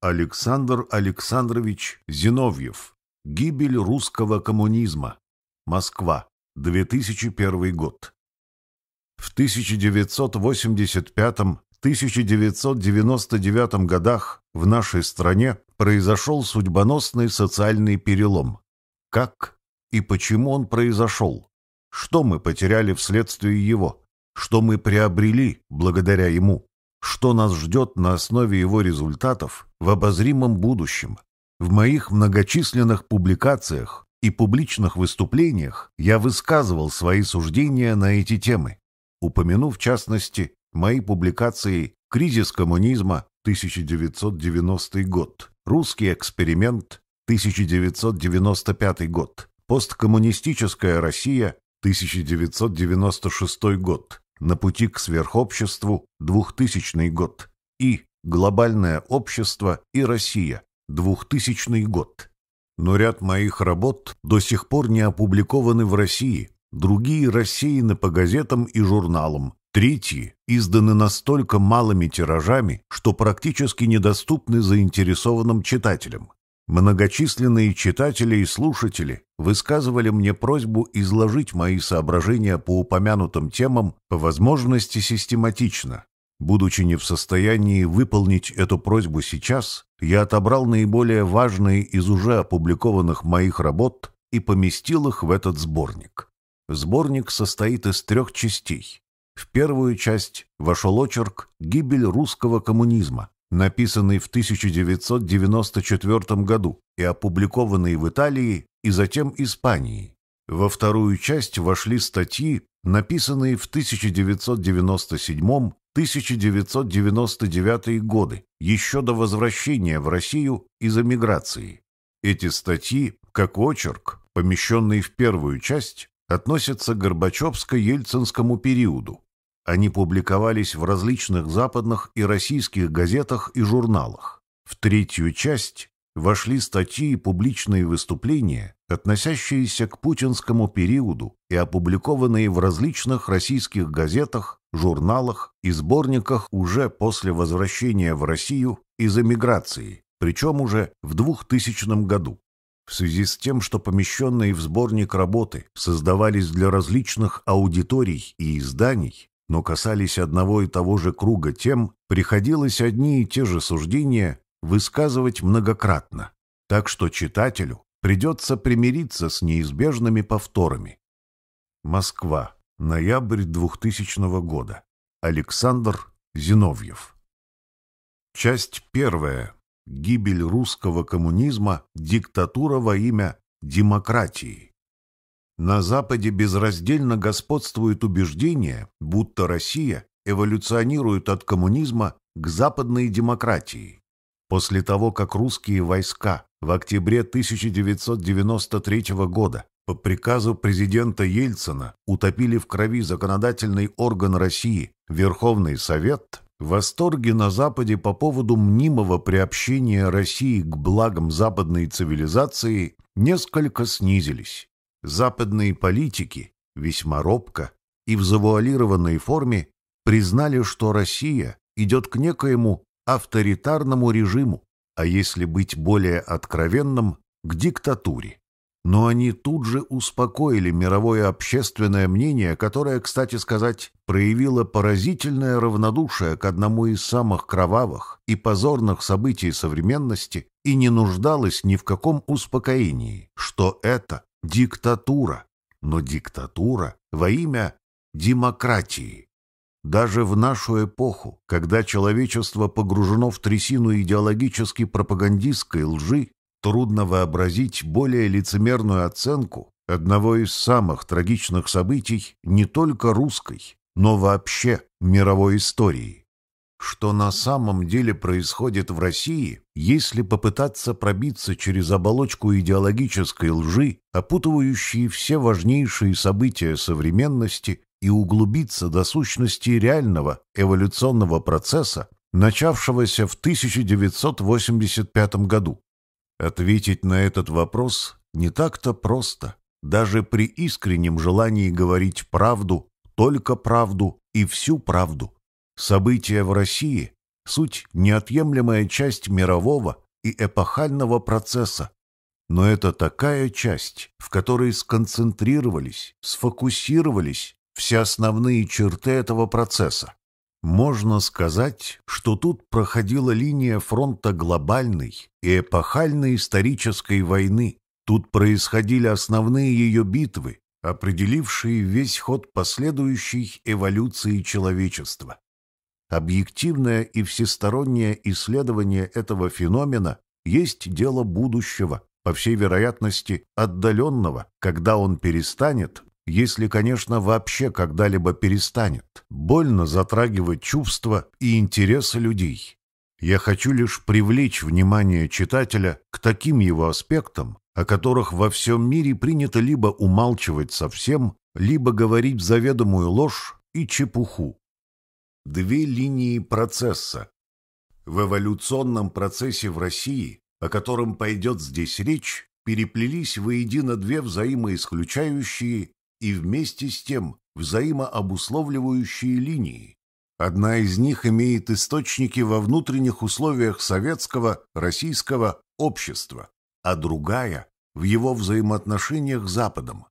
Александр Александрович Зиновьев. Гибель русского коммунизма. Москва. 2001 год. В 1985-1999 годах в нашей стране произошел судьбоносный социальный перелом. Как и почему он произошел? Что мы потеряли вследствие его? Что мы приобрели благодаря ему? что нас ждет на основе его результатов в обозримом будущем. В моих многочисленных публикациях и публичных выступлениях я высказывал свои суждения на эти темы, упомянув в частности мои публикации «Кризис коммунизма. 1990 год», «Русский эксперимент. 1995 год», «Посткоммунистическая Россия. 1996 год», на пути к сверхобществу 2000 год и «Глобальное общество и Россия» 2000 год. Но ряд моих работ до сих пор не опубликованы в России, другие рассеяны по газетам и журналам, третьи изданы настолько малыми тиражами, что практически недоступны заинтересованным читателям. Многочисленные читатели и слушатели высказывали мне просьбу изложить мои соображения по упомянутым темам по возможности систематично. Будучи не в состоянии выполнить эту просьбу сейчас, я отобрал наиболее важные из уже опубликованных моих работ и поместил их в этот сборник. Сборник состоит из трех частей. В первую часть вошел очерк «Гибель русского коммунизма», написанный в 1994 году и опубликованный в Италии и затем Испании. Во вторую часть вошли статьи, написанные в 1997-1999 годы, еще до возвращения в Россию из эмиграции. Эти статьи, как очерк, помещенный в первую часть, относятся к Горбачевско-Ельцинскому периоду, они публиковались в различных западных и российских газетах и журналах. В третью часть вошли статьи и публичные выступления, относящиеся к путинскому периоду и опубликованные в различных российских газетах, журналах и сборниках уже после возвращения в Россию из эмиграции, причем уже в 2000 году. В связи с тем, что помещенные в сборник работы создавались для различных аудиторий и изданий, но касались одного и того же круга тем, приходилось одни и те же суждения высказывать многократно. Так что читателю придется примириться с неизбежными повторами. Москва. Ноябрь 2000 года. Александр Зиновьев. Часть первая. Гибель русского коммунизма. Диктатура во имя демократии. На Западе безраздельно господствует убеждение, будто Россия эволюционирует от коммунизма к западной демократии. После того, как русские войска в октябре 1993 года по приказу президента Ельцина утопили в крови законодательный орган России Верховный Совет, восторги на Западе по поводу мнимого приобщения России к благам западной цивилизации несколько снизились западные политики весьма робко и в завуалированной форме признали, что Россия идет к некоему авторитарному режиму, а если быть более откровенным, к диктатуре. Но они тут же успокоили мировое общественное мнение, которое, кстати сказать, проявило поразительное равнодушие к одному из самых кровавых и позорных событий современности и не нуждалось ни в каком успокоении, что это диктатура, но диктатура во имя демократии. Даже в нашу эпоху, когда человечество погружено в трясину идеологически пропагандистской лжи, трудно вообразить более лицемерную оценку одного из самых трагичных событий не только русской, но вообще мировой истории что на самом деле происходит в России, если попытаться пробиться через оболочку идеологической лжи, опутывающей все важнейшие события современности, и углубиться до сущности реального эволюционного процесса, начавшегося в 1985 году. Ответить на этот вопрос не так-то просто. Даже при искреннем желании говорить правду, только правду и всю правду. События в России – суть неотъемлемая часть мирового и эпохального процесса. Но это такая часть, в которой сконцентрировались, сфокусировались все основные черты этого процесса. Можно сказать, что тут проходила линия фронта глобальной и эпохальной исторической войны. Тут происходили основные ее битвы, определившие весь ход последующей эволюции человечества. Объективное и всестороннее исследование этого феномена есть дело будущего, по всей вероятности отдаленного, когда он перестанет, если, конечно, вообще когда-либо перестанет, больно затрагивать чувства и интересы людей. Я хочу лишь привлечь внимание читателя к таким его аспектам, о которых во всем мире принято либо умалчивать совсем, либо говорить заведомую ложь и чепуху, две линии процесса. В эволюционном процессе в России, о котором пойдет здесь речь, переплелись воедино две взаимоисключающие и вместе с тем взаимообусловливающие линии. Одна из них имеет источники во внутренних условиях советского, российского общества, а другая – в его взаимоотношениях с Западом.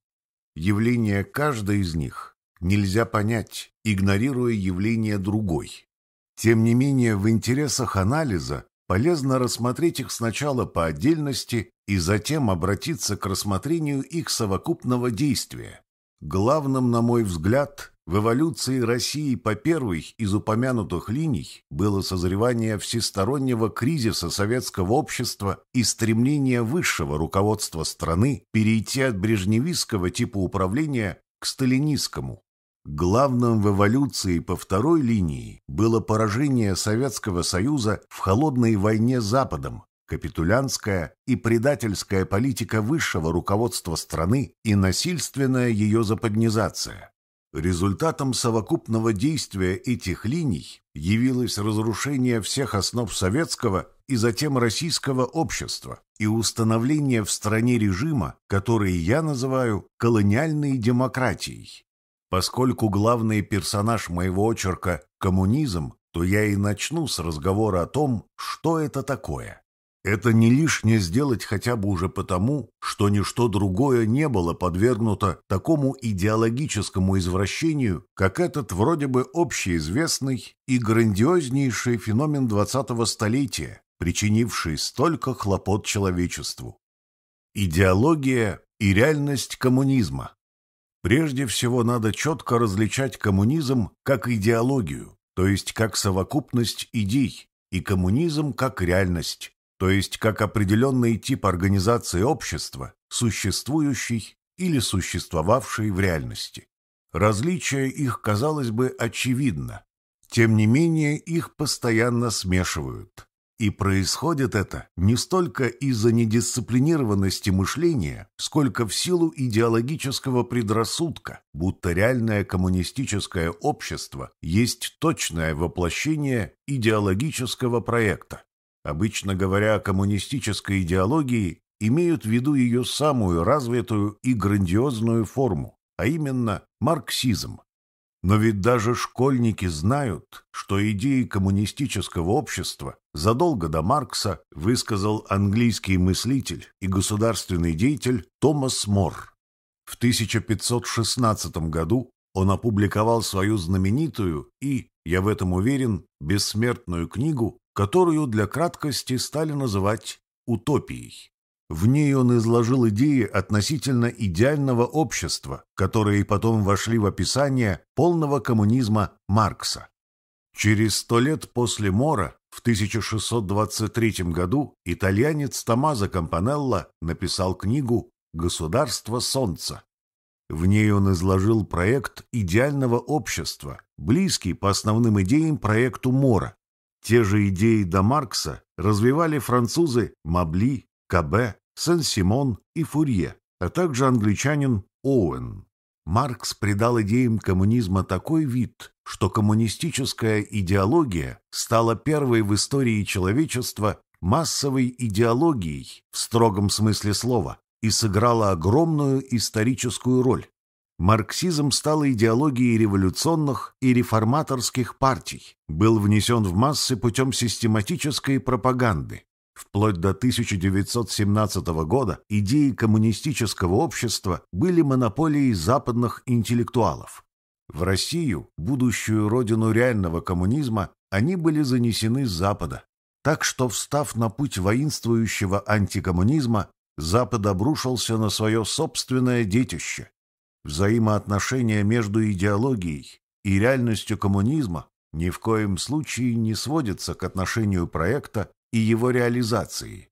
Явление каждой из них нельзя понять, игнорируя явление другой. Тем не менее, в интересах анализа полезно рассмотреть их сначала по отдельности и затем обратиться к рассмотрению их совокупного действия. Главным, на мой взгляд, в эволюции России по первой из упомянутых линий было созревание всестороннего кризиса советского общества и стремление высшего руководства страны перейти от брежневистского типа управления к сталинистскому. Главным в эволюции по второй линии было поражение Советского Союза в холодной войне с Западом, капитулянская и предательская политика высшего руководства страны и насильственная ее западнизация. Результатом совокупного действия этих линий явилось разрушение всех основ советского и затем российского общества и установление в стране режима, который я называю колониальной демократией. Поскольку главный персонаж моего очерка – коммунизм, то я и начну с разговора о том, что это такое. Это не лишнее сделать хотя бы уже потому, что ничто другое не было подвергнуто такому идеологическому извращению, как этот вроде бы общеизвестный и грандиознейший феномен 20-го столетия, причинивший столько хлопот человечеству. Идеология и реальность коммунизма. Прежде всего надо четко различать коммунизм как идеологию, то есть как совокупность идей, и коммунизм как реальность, то есть как определенный тип организации общества, существующий или существовавший в реальности. Различие их, казалось бы, очевидно. Тем не менее, их постоянно смешивают. И происходит это не столько из-за недисциплинированности мышления, сколько в силу идеологического предрассудка, будто реальное коммунистическое общество есть точное воплощение идеологического проекта. Обычно говоря о коммунистической идеологии, имеют в виду ее самую развитую и грандиозную форму, а именно марксизм. Но ведь даже школьники знают, что идеи коммунистического общества задолго до Маркса высказал английский мыслитель и государственный деятель Томас Мор. В 1516 году он опубликовал свою знаменитую и, я в этом уверен, бессмертную книгу, которую для краткости стали называть «Утопией». В ней он изложил идеи относительно идеального общества, которые потом вошли в описание полного коммунизма Маркса. Через сто лет после Мора в 1623 году итальянец Томазо Кампанелло написал книгу «Государство солнца». В ней он изложил проект идеального общества, близкий по основным идеям проекту Мора. Те же идеи до Маркса развивали французы Мабли, Кабе, Сен-Симон и Фурье, а также англичанин Оуэн. Маркс придал идеям коммунизма такой вид, что коммунистическая идеология стала первой в истории человечества массовой идеологией в строгом смысле слова и сыграла огромную историческую роль. Марксизм стал идеологией революционных и реформаторских партий, был внесен в массы путем систематической пропаганды, Вплоть до 1917 года идеи коммунистического общества были монополией западных интеллектуалов. В Россию, будущую родину реального коммунизма, они были занесены с Запада. Так что, встав на путь воинствующего антикоммунизма, Запад обрушился на свое собственное детище. Взаимоотношения между идеологией и реальностью коммунизма ни в коем случае не сводятся к отношению проекта и его реализации.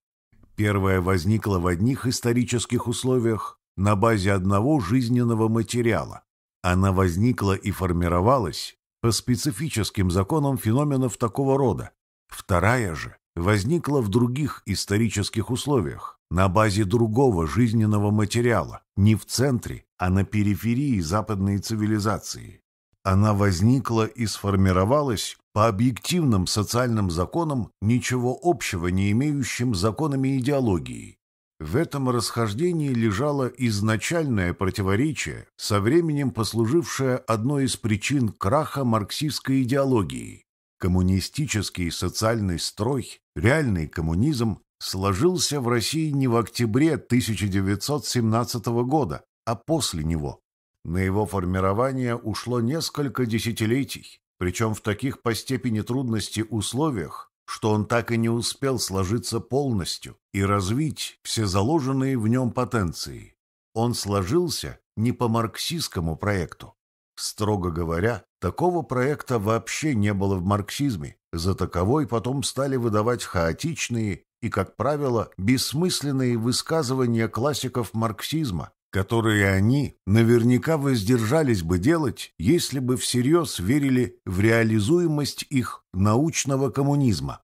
первая возникла в одних исторических условиях на базе одного жизненного материала. Она возникла и формировалась по специфическим законам феноменов такого рода. Вторая же возникла в других исторических условиях, на базе другого жизненного материала, не в центре, а на периферии западной цивилизации. Она возникла и сформировалась по объективным социальным законам, ничего общего не имеющим законами идеологии. В этом расхождении лежало изначальное противоречие, со временем послужившее одной из причин краха марксистской идеологии. Коммунистический социальный строй, реальный коммунизм, сложился в России не в октябре 1917 года, а после него. На его формирование ушло несколько десятилетий причем в таких по степени трудности условиях, что он так и не успел сложиться полностью и развить все заложенные в нем потенции. Он сложился не по марксистскому проекту. Строго говоря, такого проекта вообще не было в марксизме, за таковой потом стали выдавать хаотичные и, как правило, бессмысленные высказывания классиков марксизма, которые они наверняка воздержались бы делать, если бы всерьез верили в реализуемость их научного коммунизма.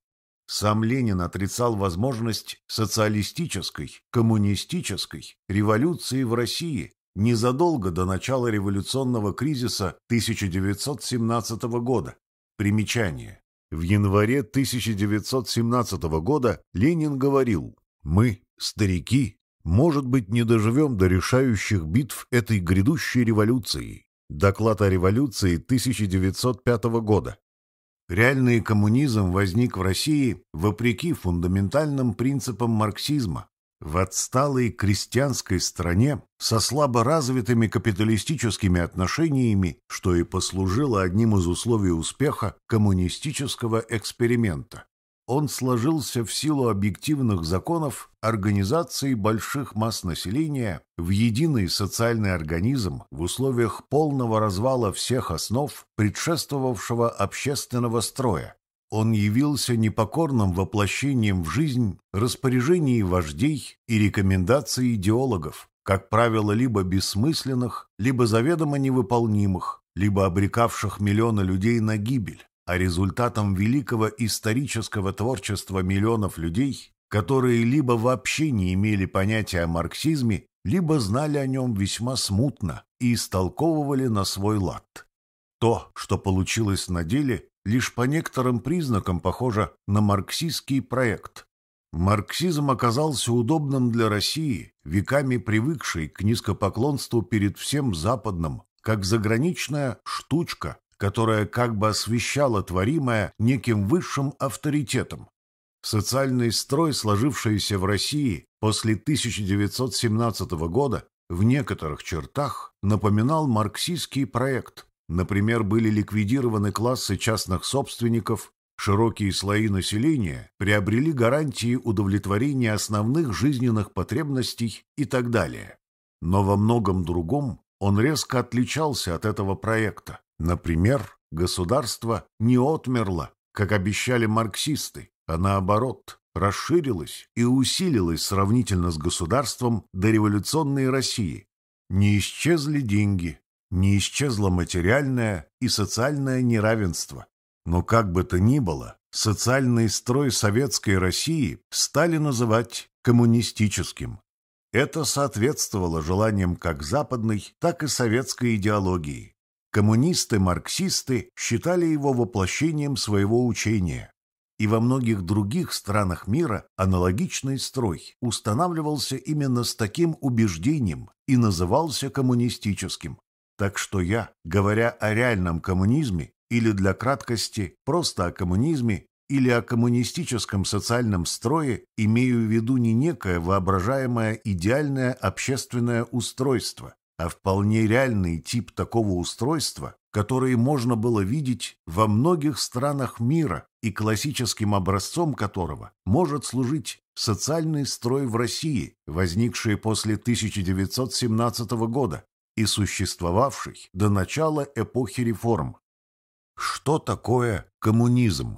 Сам Ленин отрицал возможность социалистической, коммунистической революции в России незадолго до начала революционного кризиса 1917 года. Примечание. В январе 1917 года Ленин говорил «Мы, старики, может быть, не доживем до решающих битв этой грядущей революции. Доклад о революции 1905 года. Реальный коммунизм возник в России вопреки фундаментальным принципам марксизма. В отсталой крестьянской стране со слабо развитыми капиталистическими отношениями, что и послужило одним из условий успеха коммунистического эксперимента он сложился в силу объективных законов организации больших масс населения в единый социальный организм в условиях полного развала всех основ предшествовавшего общественного строя. Он явился непокорным воплощением в жизнь распоряжений вождей и рекомендаций идеологов, как правило, либо бессмысленных, либо заведомо невыполнимых, либо обрекавших миллионы людей на гибель а результатом великого исторического творчества миллионов людей, которые либо вообще не имели понятия о марксизме, либо знали о нем весьма смутно и истолковывали на свой лад. То, что получилось на деле, лишь по некоторым признакам похоже на марксистский проект. Марксизм оказался удобным для России, веками привыкшей к низкопоклонству перед всем западным, как заграничная штучка, которая как бы освещала творимое неким высшим авторитетом. Социальный строй, сложившийся в России после 1917 года, в некоторых чертах напоминал марксистский проект. Например, были ликвидированы классы частных собственников, широкие слои населения приобрели гарантии удовлетворения основных жизненных потребностей и так далее. Но во многом другом он резко отличался от этого проекта. Например, государство не отмерло, как обещали марксисты, а наоборот, расширилось и усилилось сравнительно с государством дореволюционной России. Не исчезли деньги, не исчезло материальное и социальное неравенство. Но как бы то ни было, социальный строй советской России стали называть коммунистическим. Это соответствовало желаниям как западной, так и советской идеологии коммунисты-марксисты считали его воплощением своего учения, и во многих других странах мира аналогичный строй устанавливался именно с таким убеждением и назывался коммунистическим. Так что я, говоря о реальном коммунизме, или для краткости просто о коммунизме, или о коммунистическом социальном строе имею в виду не некое воображаемое идеальное общественное устройство, а вполне реальный тип такого устройства, который можно было видеть во многих странах мира и классическим образцом которого может служить социальный строй в России, возникший после 1917 года и существовавший до начала эпохи реформ. Что такое коммунизм?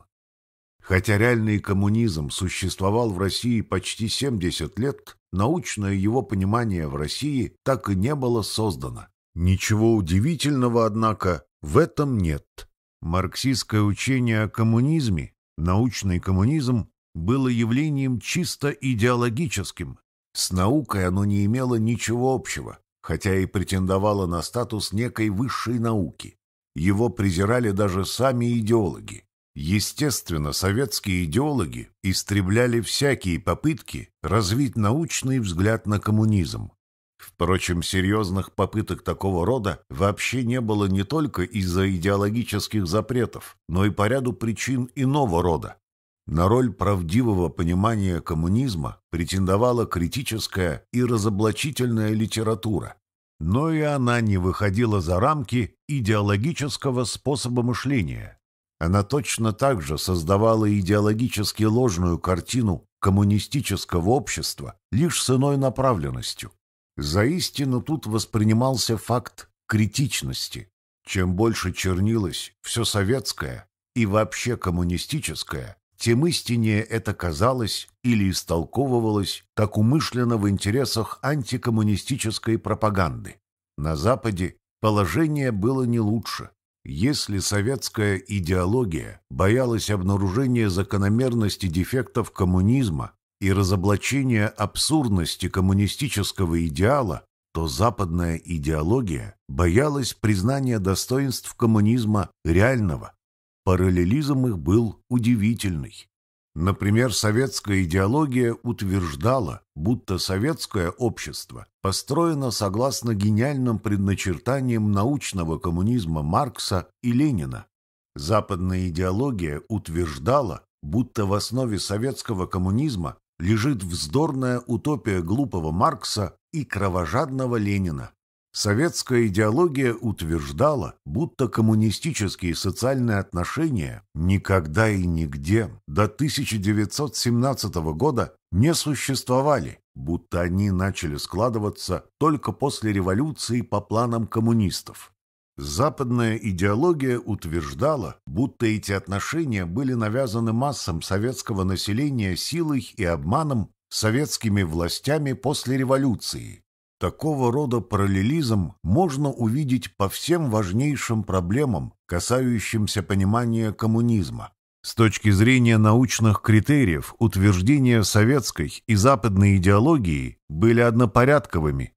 Хотя реальный коммунизм существовал в России почти 70 лет, научное его понимание в России так и не было создано. Ничего удивительного, однако, в этом нет. Марксистское учение о коммунизме, научный коммунизм, было явлением чисто идеологическим. С наукой оно не имело ничего общего, хотя и претендовало на статус некой высшей науки. Его презирали даже сами идеологи. Естественно, советские идеологи истребляли всякие попытки развить научный взгляд на коммунизм. Впрочем, серьезных попыток такого рода вообще не было не только из-за идеологических запретов, но и по ряду причин иного рода. На роль правдивого понимания коммунизма претендовала критическая и разоблачительная литература, но и она не выходила за рамки идеологического способа мышления она точно так же создавала идеологически ложную картину коммунистического общества лишь с иной направленностью. За истину тут воспринимался факт критичности. Чем больше чернилось все советское и вообще коммунистическое, тем истиннее это казалось или истолковывалось так умышленно в интересах антикоммунистической пропаганды. На Западе положение было не лучше. Если советская идеология боялась обнаружения закономерности дефектов коммунизма и разоблачения абсурдности коммунистического идеала, то западная идеология боялась признания достоинств коммунизма реального. Параллелизм их был удивительный. Например, советская идеология утверждала, будто советское общество построено согласно гениальным предначертаниям научного коммунизма Маркса и Ленина. Западная идеология утверждала, будто в основе советского коммунизма лежит вздорная утопия глупого Маркса и кровожадного Ленина. Советская идеология утверждала, будто коммунистические социальные отношения никогда и нигде до 1917 года не существовали, будто они начали складываться только после революции по планам коммунистов. Западная идеология утверждала, будто эти отношения были навязаны массам советского населения силой и обманом советскими властями после революции Такого рода параллелизм можно увидеть по всем важнейшим проблемам, касающимся понимания коммунизма. С точки зрения научных критериев, утверждения советской и западной идеологии были однопорядковыми.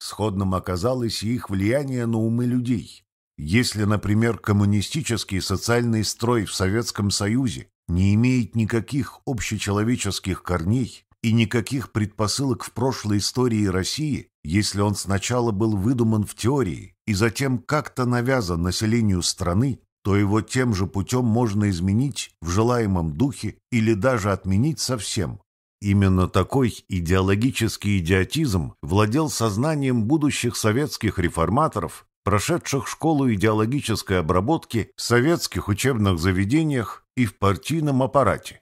Сходным оказалось и их влияние на умы людей. Если, например, коммунистический социальный строй в Советском Союзе не имеет никаких общечеловеческих корней, и никаких предпосылок в прошлой истории России, если он сначала был выдуман в теории и затем как-то навязан населению страны, то его тем же путем можно изменить в желаемом духе или даже отменить совсем. Именно такой идеологический идиотизм владел сознанием будущих советских реформаторов, прошедших школу идеологической обработки в советских учебных заведениях и в партийном аппарате.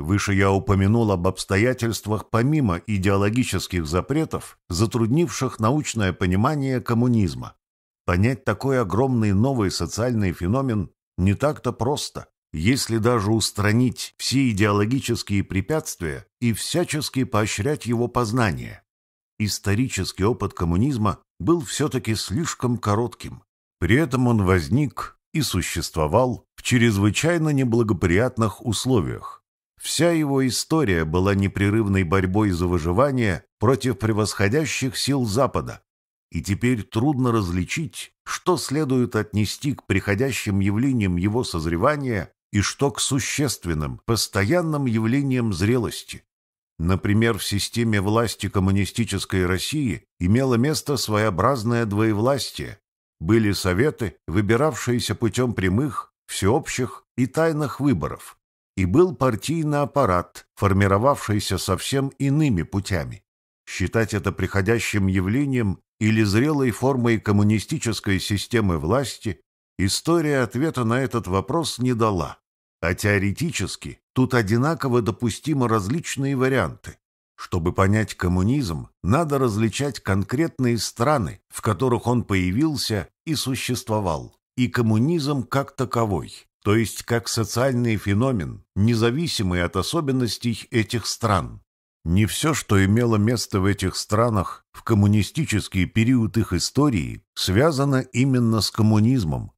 Выше я упомянул об обстоятельствах помимо идеологических запретов, затруднивших научное понимание коммунизма. Понять такой огромный новый социальный феномен не так-то просто, если даже устранить все идеологические препятствия и всячески поощрять его познание. Исторический опыт коммунизма был все-таки слишком коротким. При этом он возник и существовал в чрезвычайно неблагоприятных условиях Вся его история была непрерывной борьбой за выживание против превосходящих сил Запада. И теперь трудно различить, что следует отнести к приходящим явлениям его созревания и что к существенным, постоянным явлениям зрелости. Например, в системе власти коммунистической России имело место своеобразное двоевластие. Были советы, выбиравшиеся путем прямых, всеобщих и тайных выборов и был партийный аппарат, формировавшийся совсем иными путями. Считать это приходящим явлением или зрелой формой коммунистической системы власти история ответа на этот вопрос не дала. А теоретически тут одинаково допустимы различные варианты. Чтобы понять коммунизм, надо различать конкретные страны, в которых он появился и существовал, и коммунизм как таковой то есть как социальный феномен, независимый от особенностей этих стран. Не все, что имело место в этих странах в коммунистический период их истории, связано именно с коммунизмом.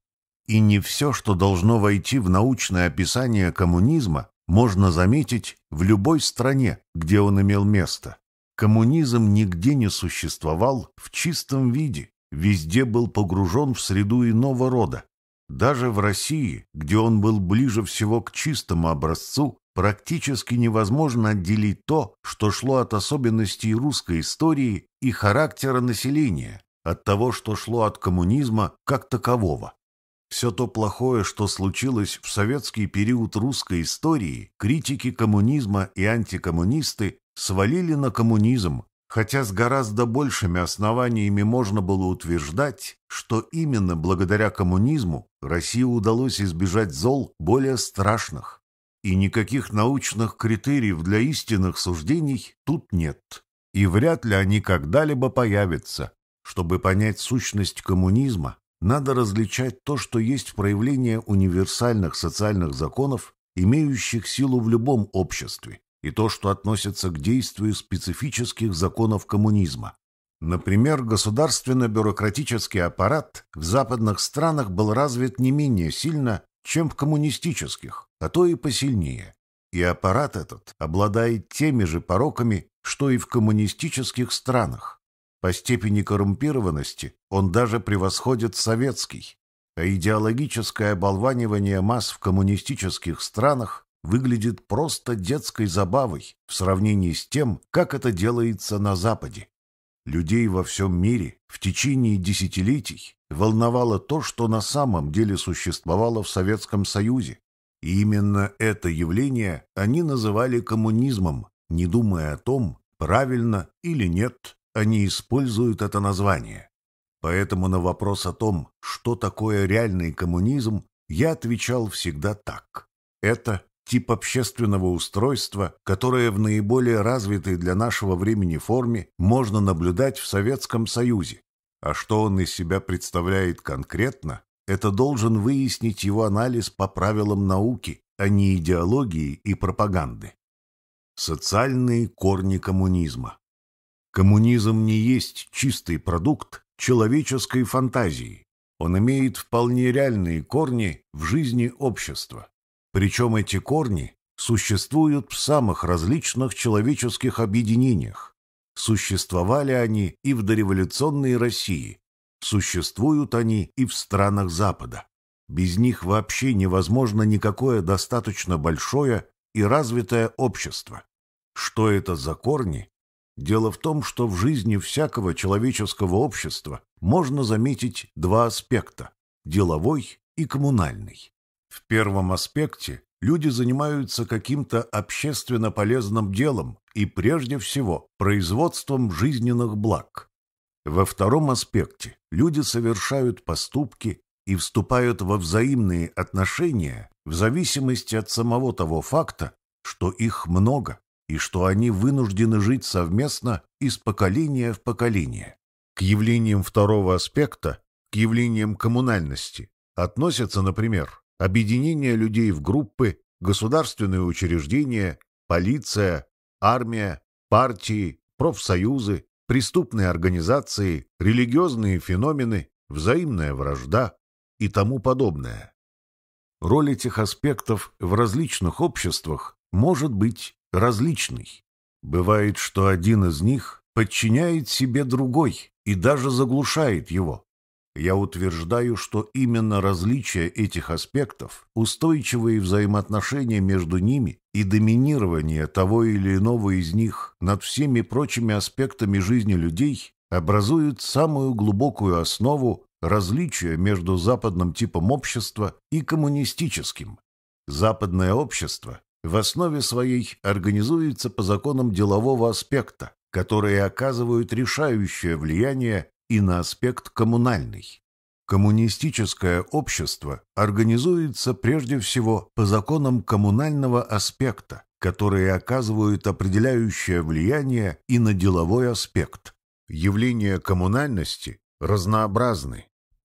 И не все, что должно войти в научное описание коммунизма, можно заметить в любой стране, где он имел место. Коммунизм нигде не существовал в чистом виде, везде был погружен в среду иного рода, даже в России, где он был ближе всего к чистому образцу, практически невозможно отделить то, что шло от особенностей русской истории и характера населения, от того, что шло от коммунизма как такового. Все то плохое, что случилось в советский период русской истории, критики коммунизма и антикоммунисты свалили на коммунизм, хотя с гораздо большими основаниями можно было утверждать, что именно благодаря коммунизму России удалось избежать зол более страшных, и никаких научных критериев для истинных суждений тут нет, и вряд ли они когда-либо появятся. Чтобы понять сущность коммунизма, надо различать то, что есть проявление универсальных социальных законов, имеющих силу в любом обществе, и то, что относится к действию специфических законов коммунизма. Например, государственно-бюрократический аппарат в западных странах был развит не менее сильно, чем в коммунистических, а то и посильнее. И аппарат этот обладает теми же пороками, что и в коммунистических странах. По степени коррумпированности он даже превосходит советский. А идеологическое оболванивание масс в коммунистических странах выглядит просто детской забавой в сравнении с тем, как это делается на Западе. Людей во всем мире в течение десятилетий волновало то, что на самом деле существовало в Советском Союзе. И именно это явление они называли коммунизмом, не думая о том, правильно или нет они используют это название. Поэтому на вопрос о том, что такое реальный коммунизм, я отвечал всегда так. Это тип общественного устройства, которое в наиболее развитой для нашего времени форме можно наблюдать в Советском Союзе. А что он из себя представляет конкретно, это должен выяснить его анализ по правилам науки, а не идеологии и пропаганды. Социальные корни коммунизма. Коммунизм не есть чистый продукт человеческой фантазии. Он имеет вполне реальные корни в жизни общества. Причем эти корни существуют в самых различных человеческих объединениях. Существовали они и в дореволюционной России, существуют они и в странах Запада. Без них вообще невозможно никакое достаточно большое и развитое общество. Что это за корни? Дело в том, что в жизни всякого человеческого общества можно заметить два аспекта – деловой и коммунальный. В первом аспекте люди занимаются каким-то общественно полезным делом и прежде всего производством жизненных благ. Во втором аспекте люди совершают поступки и вступают во взаимные отношения в зависимости от самого того факта, что их много и что они вынуждены жить совместно из поколения в поколение. К явлениям второго аспекта, к явлениям коммунальности, относятся, например, объединение людей в группы, государственные учреждения, полиция, армия, партии, профсоюзы, преступные организации, религиозные феномены, взаимная вражда и тому подобное. Роль этих аспектов в различных обществах может быть различной. Бывает, что один из них подчиняет себе другой и даже заглушает его. Я утверждаю, что именно различие этих аспектов, устойчивые взаимоотношения между ними и доминирование того или иного из них над всеми прочими аспектами жизни людей образуют самую глубокую основу различия между западным типом общества и коммунистическим. Западное общество в основе своей организуется по законам делового аспекта, которые оказывают решающее влияние и на аспект коммунальный. Коммунистическое общество организуется прежде всего по законам коммунального аспекта, которые оказывают определяющее влияние и на деловой аспект. Явления коммунальности разнообразны,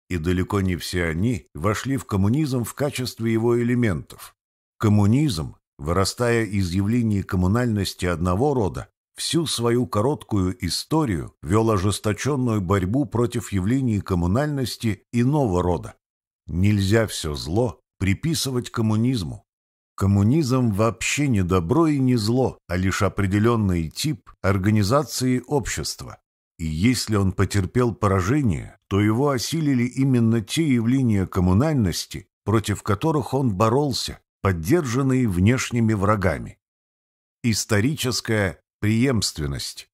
и далеко не все они вошли в коммунизм в качестве его элементов. Коммунизм, вырастая из явлений коммунальности одного рода, всю свою короткую историю вел ожесточенную борьбу против явлений коммунальности иного рода. Нельзя все зло приписывать коммунизму. Коммунизм вообще не добро и не зло, а лишь определенный тип организации общества. И если он потерпел поражение, то его осилили именно те явления коммунальности, против которых он боролся, поддержанные внешними врагами. Историческая преемственность.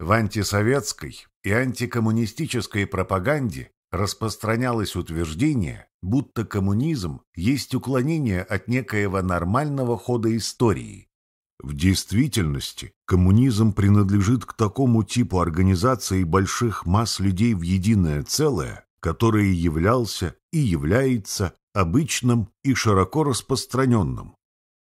В антисоветской и антикоммунистической пропаганде распространялось утверждение, будто коммунизм есть уклонение от некоего нормального хода истории. В действительности коммунизм принадлежит к такому типу организации больших масс людей в единое целое, которое являлся и является обычным и широко распространенным.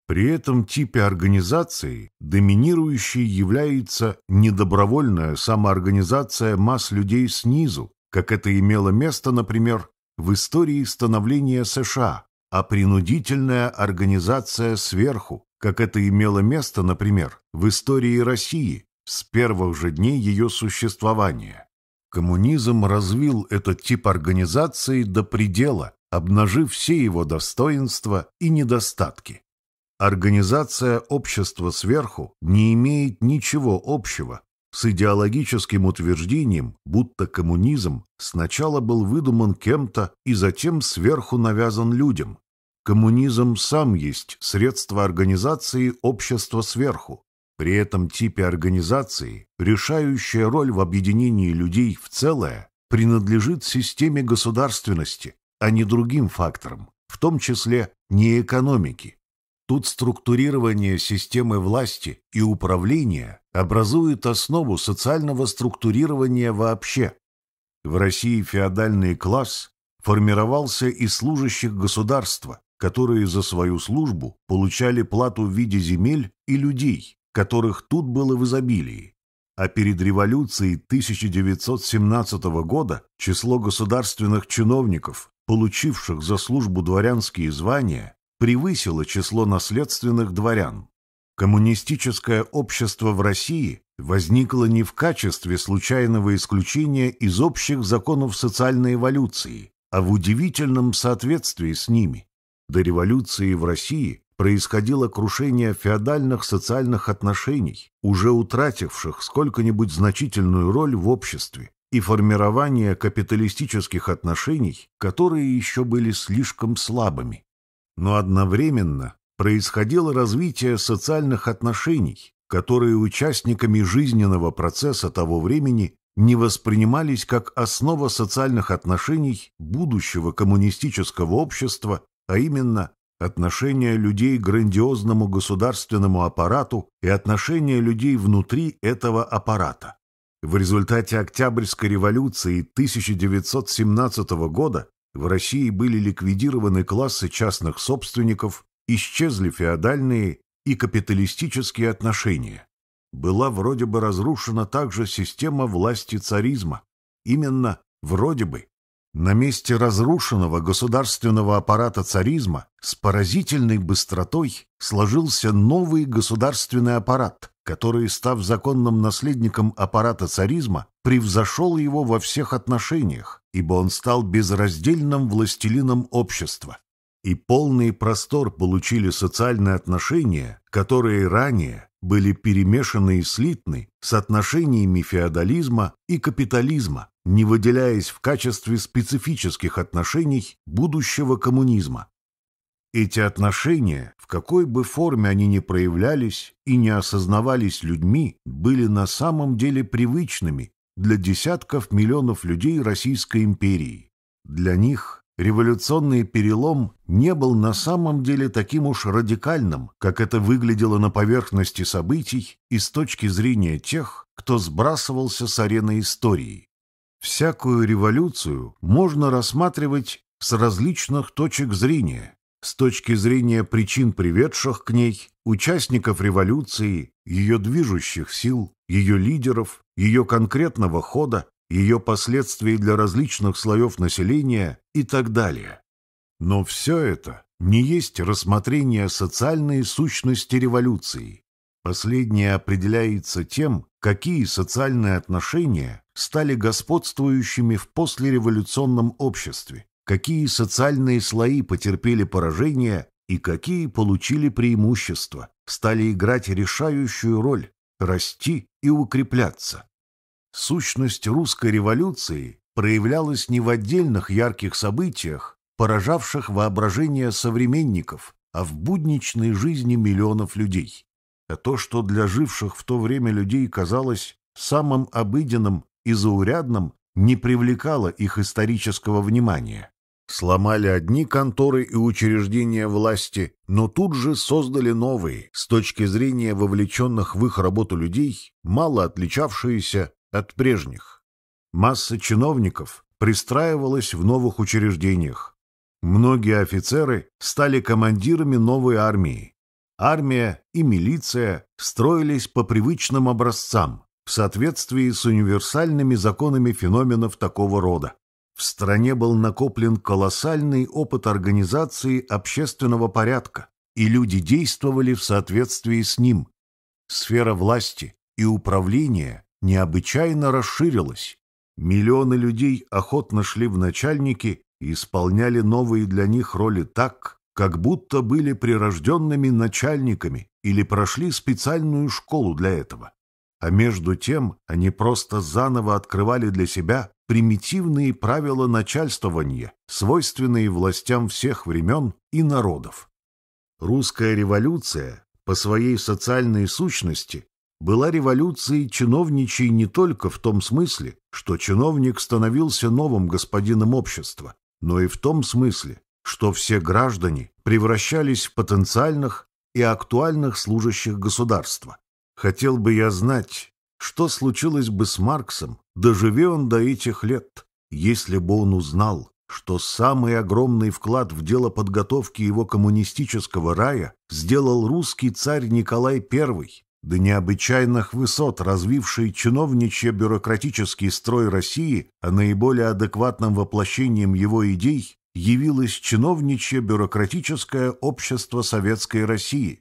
При этом типе организации доминирующей является недобровольная самоорганизация масс людей снизу, как это имело место, например, в истории становления США, а принудительная организация сверху, как это имело место, например, в истории России с первых же дней ее существования. Коммунизм развил этот тип организации до предела, обнажив все его достоинства и недостатки. Организация общества сверху не имеет ничего общего с идеологическим утверждением, будто коммунизм сначала был выдуман кем-то и затем сверху навязан людям. Коммунизм сам есть средство организации общества сверху. При этом типе организации решающая роль в объединении людей в целое принадлежит системе государственности, а не другим факторам, в том числе не экономике. Тут структурирование системы власти и управления образует основу социального структурирования вообще. В России феодальный класс формировался из служащих государства, которые за свою службу получали плату в виде земель и людей, которых тут было в изобилии. А перед революцией 1917 года число государственных чиновников, получивших за службу дворянские звания, превысило число наследственных дворян. Коммунистическое общество в России возникло не в качестве случайного исключения из общих законов социальной эволюции, а в удивительном соответствии с ними. До революции в России происходило крушение феодальных социальных отношений, уже утративших сколько-нибудь значительную роль в обществе, и формирование капиталистических отношений, которые еще были слишком слабыми но одновременно происходило развитие социальных отношений, которые участниками жизненного процесса того времени не воспринимались как основа социальных отношений будущего коммунистического общества, а именно отношения людей к грандиозному государственному аппарату и отношения людей внутри этого аппарата. В результате Октябрьской революции 1917 года в России были ликвидированы классы частных собственников, исчезли феодальные и капиталистические отношения. Была вроде бы разрушена также система власти царизма. Именно вроде бы. На месте разрушенного государственного аппарата царизма с поразительной быстротой сложился новый государственный аппарат, который, став законным наследником аппарата царизма, превзошел его во всех отношениях, ибо он стал безраздельным властелином общества, и полный простор получили социальные отношения, которые ранее были перемешаны и слитны с отношениями феодализма и капитализма, не выделяясь в качестве специфических отношений будущего коммунизма. Эти отношения, в какой бы форме они ни проявлялись и не осознавались людьми, были на самом деле привычными для десятков миллионов людей Российской империи. Для них революционный перелом не был на самом деле таким уж радикальным, как это выглядело на поверхности событий и с точки зрения тех, кто сбрасывался с арены истории. Всякую революцию можно рассматривать с различных точек зрения, с точки зрения причин, приведших к ней, участников революции, ее движущих сил, ее лидеров, ее конкретного хода, ее последствий для различных слоев населения и так далее. Но все это не есть рассмотрение социальной сущности революции. Последнее определяется тем, какие социальные отношения стали господствующими в послереволюционном обществе, какие социальные слои потерпели поражение и какие получили преимущества, стали играть решающую роль расти и укрепляться. Сущность русской революции проявлялась не в отдельных ярких событиях, поражавших воображение современников, а в будничной жизни миллионов людей. А то, что для живших в то время людей казалось самым обыденным и заурядным, не привлекало их исторического внимания. Сломали одни конторы и учреждения власти, но тут же создали новые, с точки зрения вовлеченных в их работу людей, мало отличавшиеся от прежних. Масса чиновников пристраивалась в новых учреждениях. Многие офицеры стали командирами новой армии. Армия и милиция строились по привычным образцам в соответствии с универсальными законами феноменов такого рода. В стране был накоплен колоссальный опыт организации общественного порядка, и люди действовали в соответствии с ним. Сфера власти и управления необычайно расширилась. Миллионы людей охотно шли в начальники и исполняли новые для них роли так, как будто были прирожденными начальниками или прошли специальную школу для этого. А между тем они просто заново открывали для себя примитивные правила начальствования, свойственные властям всех времен и народов. Русская революция по своей социальной сущности была революцией чиновничей не только в том смысле, что чиновник становился новым господином общества, но и в том смысле, что все граждане превращались в потенциальных и актуальных служащих государства. Хотел бы я знать, что случилось бы с Марксом, доживе он до этих лет, если бы он узнал, что самый огромный вклад в дело подготовки его коммунистического рая сделал русский царь Николай I, до необычайных высот развивший чиновничье бюрократический строй России, а наиболее адекватным воплощением его идей явилось чиновничье бюрократическое общество Советской России,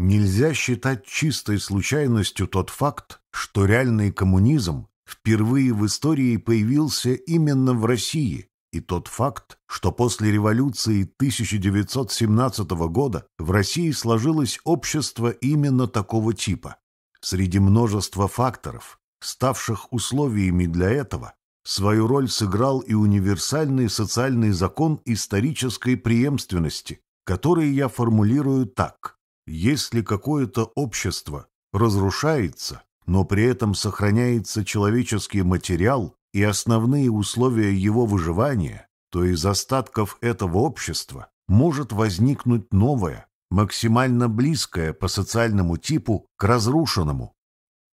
Нельзя считать чистой случайностью тот факт, что реальный коммунизм впервые в истории появился именно в России, и тот факт, что после революции 1917 года в России сложилось общество именно такого типа. Среди множества факторов, ставших условиями для этого, свою роль сыграл и универсальный социальный закон исторической преемственности, который я формулирую так – если какое-то общество разрушается, но при этом сохраняется человеческий материал и основные условия его выживания, то из остатков этого общества может возникнуть новое, максимально близкое по социальному типу к разрушенному.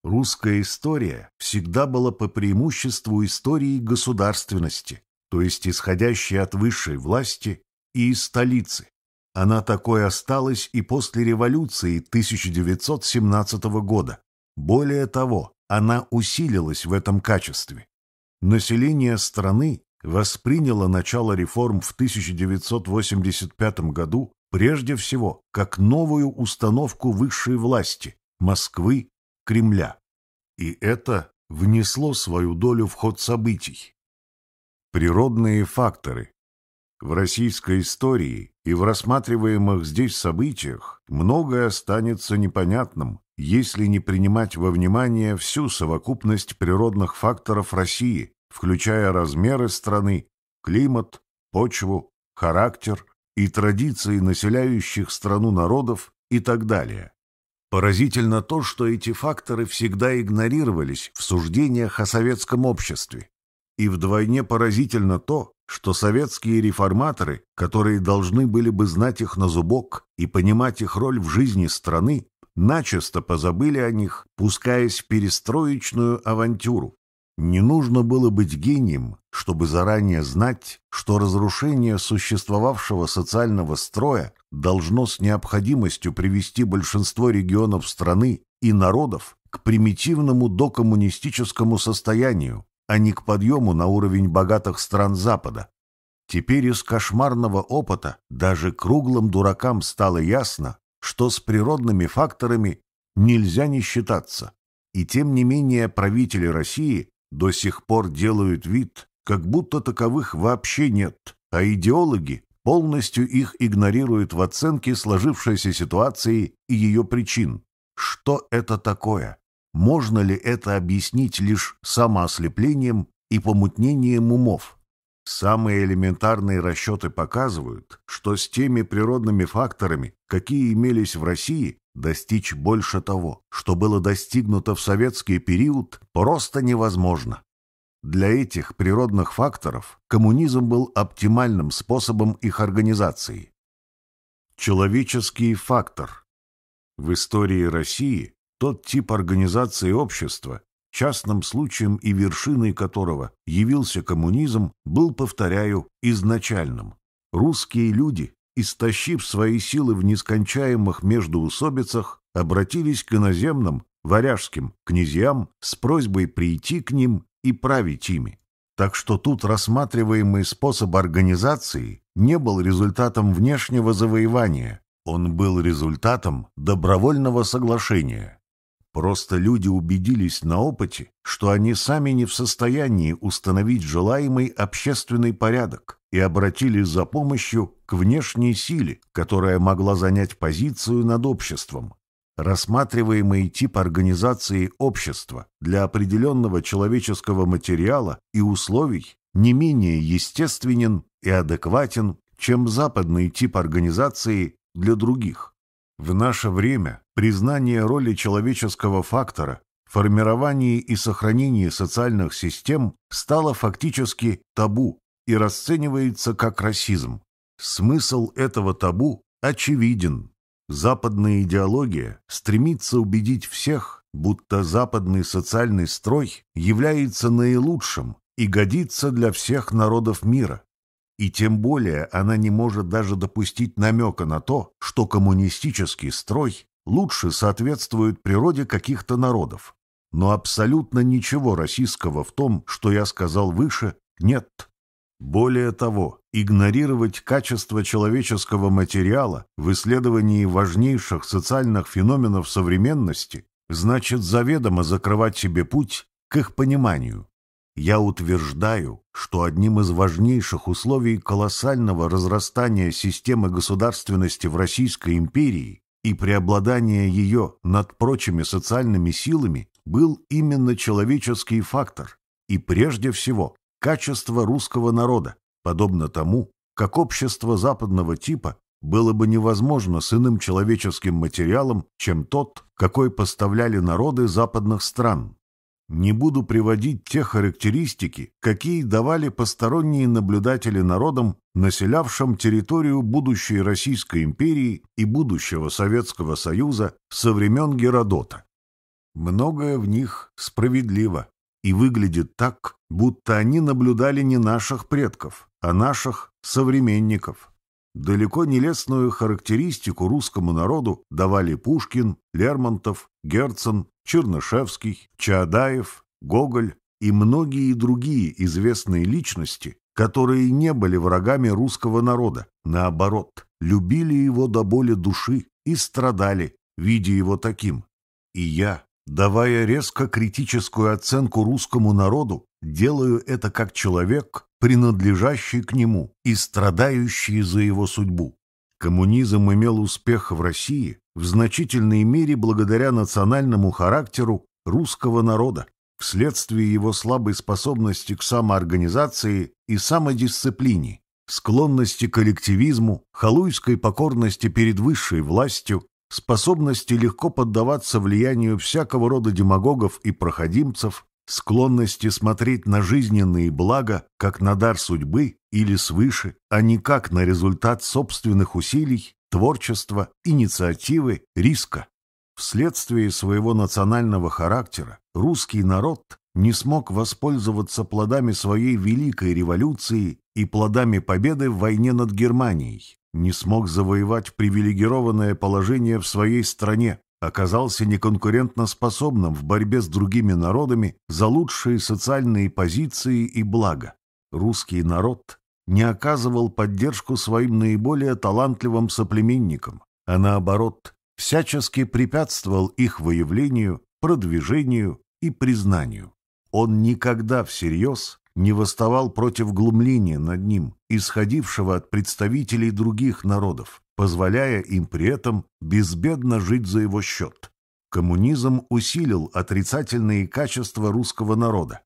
Русская история всегда была по преимуществу историей государственности, то есть исходящей от высшей власти и из столицы. Она такой осталась и после революции 1917 года. Более того, она усилилась в этом качестве. Население страны восприняло начало реформ в 1985 году прежде всего как новую установку высшей власти – Москвы, Кремля. И это внесло свою долю в ход событий. Природные факторы, в российской истории и в рассматриваемых здесь событиях многое останется непонятным, если не принимать во внимание всю совокупность природных факторов России, включая размеры страны, климат, почву, характер и традиции населяющих страну народов и так далее. Поразительно то, что эти факторы всегда игнорировались в суждениях о советском обществе. И вдвойне поразительно то, что советские реформаторы, которые должны были бы знать их на зубок и понимать их роль в жизни страны, начисто позабыли о них, пускаясь в перестроечную авантюру. Не нужно было быть гением, чтобы заранее знать, что разрушение существовавшего социального строя должно с необходимостью привести большинство регионов страны и народов к примитивному докоммунистическому состоянию, а не к подъему на уровень богатых стран Запада. Теперь из кошмарного опыта даже круглым дуракам стало ясно, что с природными факторами нельзя не считаться. И тем не менее правители России до сих пор делают вид, как будто таковых вообще нет, а идеологи полностью их игнорируют в оценке сложившейся ситуации и ее причин. Что это такое? можно ли это объяснить лишь самоослеплением и помутнением умов? Самые элементарные расчеты показывают, что с теми природными факторами, какие имелись в России, достичь больше того, что было достигнуто в советский период, просто невозможно. Для этих природных факторов коммунизм был оптимальным способом их организации. Человеческий фактор. В истории России тот тип организации общества, частным случаем и вершиной которого явился коммунизм, был, повторяю, изначальным. Русские люди, истощив свои силы в нескончаемых междуусобицах, обратились к иноземным, варяжским князьям с просьбой прийти к ним и править ими. Так что тут рассматриваемый способ организации не был результатом внешнего завоевания, он был результатом добровольного соглашения. Просто люди убедились на опыте, что они сами не в состоянии установить желаемый общественный порядок и обратились за помощью к внешней силе, которая могла занять позицию над обществом. Рассматриваемый тип организации общества для определенного человеческого материала и условий не менее естественен и адекватен, чем западный тип организации для других. В наше время признание роли человеческого фактора в формировании и сохранении социальных систем стало фактически табу и расценивается как расизм. Смысл этого табу очевиден. Западная идеология стремится убедить всех, будто западный социальный строй является наилучшим и годится для всех народов мира. И тем более она не может даже допустить намека на то, что коммунистический строй лучше соответствует природе каких-то народов. Но абсолютно ничего российского в том, что я сказал выше, нет. Более того, игнорировать качество человеческого материала в исследовании важнейших социальных феноменов современности значит заведомо закрывать себе путь к их пониманию. Я утверждаю, что одним из важнейших условий колоссального разрастания системы государственности в Российской империи и преобладания ее над прочими социальными силами был именно человеческий фактор и, прежде всего, качество русского народа, подобно тому, как общество западного типа было бы невозможно с иным человеческим материалом, чем тот, какой поставляли народы западных стран. Не буду приводить те характеристики, какие давали посторонние наблюдатели народам, населявшим территорию будущей Российской империи и будущего Советского Союза со времен Геродота. Многое в них справедливо и выглядит так, будто они наблюдали не наших предков, а наших современников. Далеко не лестную характеристику русскому народу давали Пушкин, Лермонтов, Герцен, Чернышевский, Чаадаев, Гоголь и многие другие известные личности, которые не были врагами русского народа, наоборот, любили его до боли души и страдали, видя его таким. И я, давая резко критическую оценку русскому народу, делаю это как человек, принадлежащий к нему, и страдающие за его судьбу. Коммунизм имел успех в России в значительной мере благодаря национальному характеру русского народа, вследствие его слабой способности к самоорганизации и самодисциплине, склонности к коллективизму, халуйской покорности перед высшей властью, способности легко поддаваться влиянию всякого рода демагогов и проходимцев, склонности смотреть на жизненные блага как на дар судьбы или свыше, а не как на результат собственных усилий, творчества, инициативы, риска. Вследствие своего национального характера русский народ не смог воспользоваться плодами своей Великой революции и плодами победы в войне над Германией, не смог завоевать привилегированное положение в своей стране, оказался неконкурентноспособным в борьбе с другими народами за лучшие социальные позиции и блага. Русский народ не оказывал поддержку своим наиболее талантливым соплеменникам, а наоборот, всячески препятствовал их выявлению, продвижению и признанию. Он никогда всерьез не восставал против глумления над ним, исходившего от представителей других народов, позволяя им при этом безбедно жить за его счет. Коммунизм усилил отрицательные качества русского народа,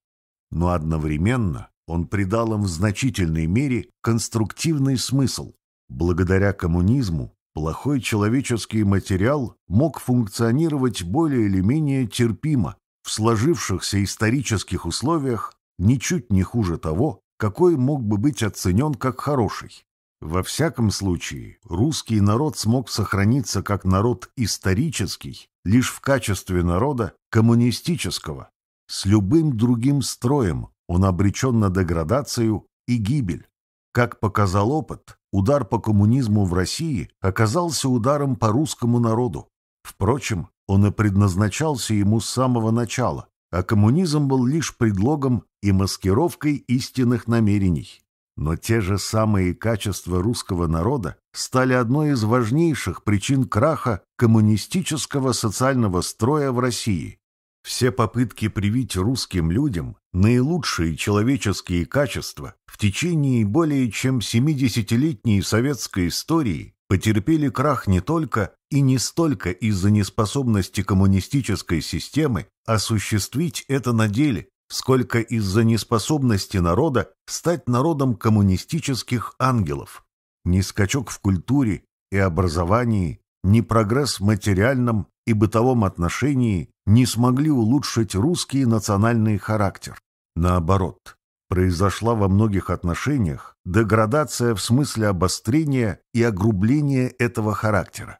но одновременно он придал им в значительной мере конструктивный смысл. Благодаря коммунизму плохой человеческий материал мог функционировать более или менее терпимо в сложившихся исторических условиях ничуть не хуже того, какой мог бы быть оценен как хороший. Во всяком случае, русский народ смог сохраниться как народ исторический лишь в качестве народа коммунистического. С любым другим строем он обречен на деградацию и гибель. Как показал опыт, удар по коммунизму в России оказался ударом по русскому народу. Впрочем, он и предназначался ему с самого начала, а коммунизм был лишь предлогом и маскировкой истинных намерений. Но те же самые качества русского народа стали одной из важнейших причин краха коммунистического социального строя в России. Все попытки привить русским людям наилучшие человеческие качества в течение более чем 70-летней советской истории потерпели крах не только и не столько из-за неспособности коммунистической системы осуществить это на деле, сколько из-за неспособности народа стать народом коммунистических ангелов. Ни скачок в культуре и образовании, ни прогресс в материальном и бытовом отношении не смогли улучшить русский национальный характер. Наоборот, произошла во многих отношениях деградация в смысле обострения и огрубления этого характера.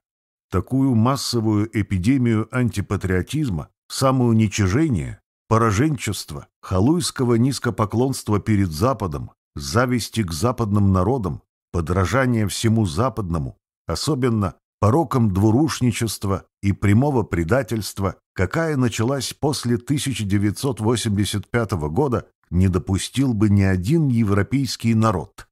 Такую массовую эпидемию антипатриотизма, самоуничижения пораженчества, халуйского низкопоклонства перед Западом, зависти к западным народам, подражания всему западному, особенно пороком двурушничества и прямого предательства, какая началась после 1985 года, не допустил бы ни один европейский народ.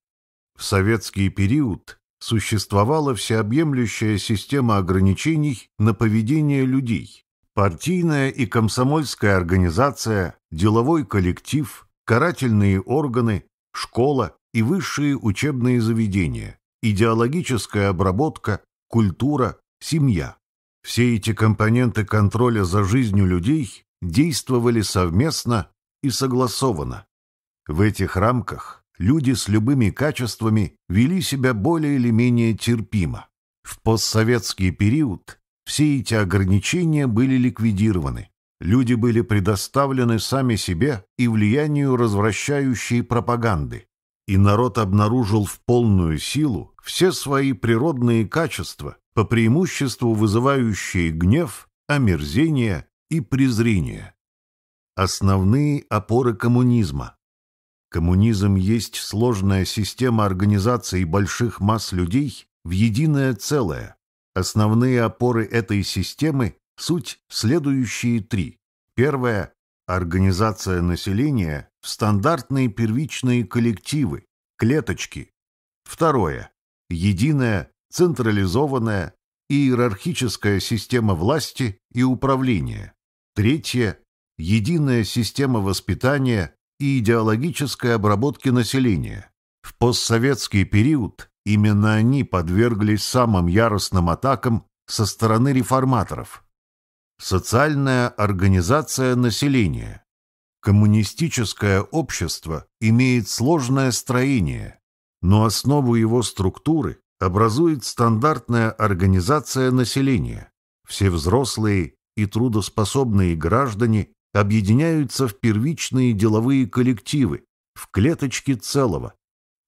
В советский период существовала всеобъемлющая система ограничений на поведение людей, Партийная и комсомольская организация, деловой коллектив, карательные органы, школа и высшие учебные заведения, идеологическая обработка, культура, семья. Все эти компоненты контроля за жизнью людей действовали совместно и согласованно. В этих рамках люди с любыми качествами вели себя более или менее терпимо. В постсоветский период все эти ограничения были ликвидированы. Люди были предоставлены сами себе и влиянию развращающей пропаганды. И народ обнаружил в полную силу все свои природные качества, по преимуществу вызывающие гнев, омерзение и презрение. Основные опоры коммунизма. Коммунизм есть сложная система организации больших масс людей в единое целое, Основные опоры этой системы – суть следующие три. Первое – организация населения в стандартные первичные коллективы, клеточки. Второе – единая, централизованная, иерархическая система власти и управления. Третье – единая система воспитания и идеологической обработки населения. В постсоветский период Именно они подверглись самым яростным атакам со стороны реформаторов. Социальная организация населения. Коммунистическое общество имеет сложное строение, но основу его структуры образует стандартная организация населения. Все взрослые и трудоспособные граждане объединяются в первичные деловые коллективы, в клеточки целого,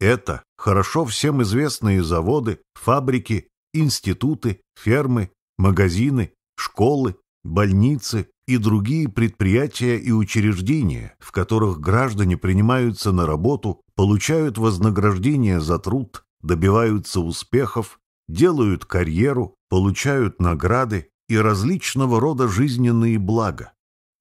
это хорошо всем известные заводы, фабрики, институты, фермы, магазины, школы, больницы и другие предприятия и учреждения, в которых граждане принимаются на работу, получают вознаграждение за труд, добиваются успехов, делают карьеру, получают награды и различного рода жизненные блага.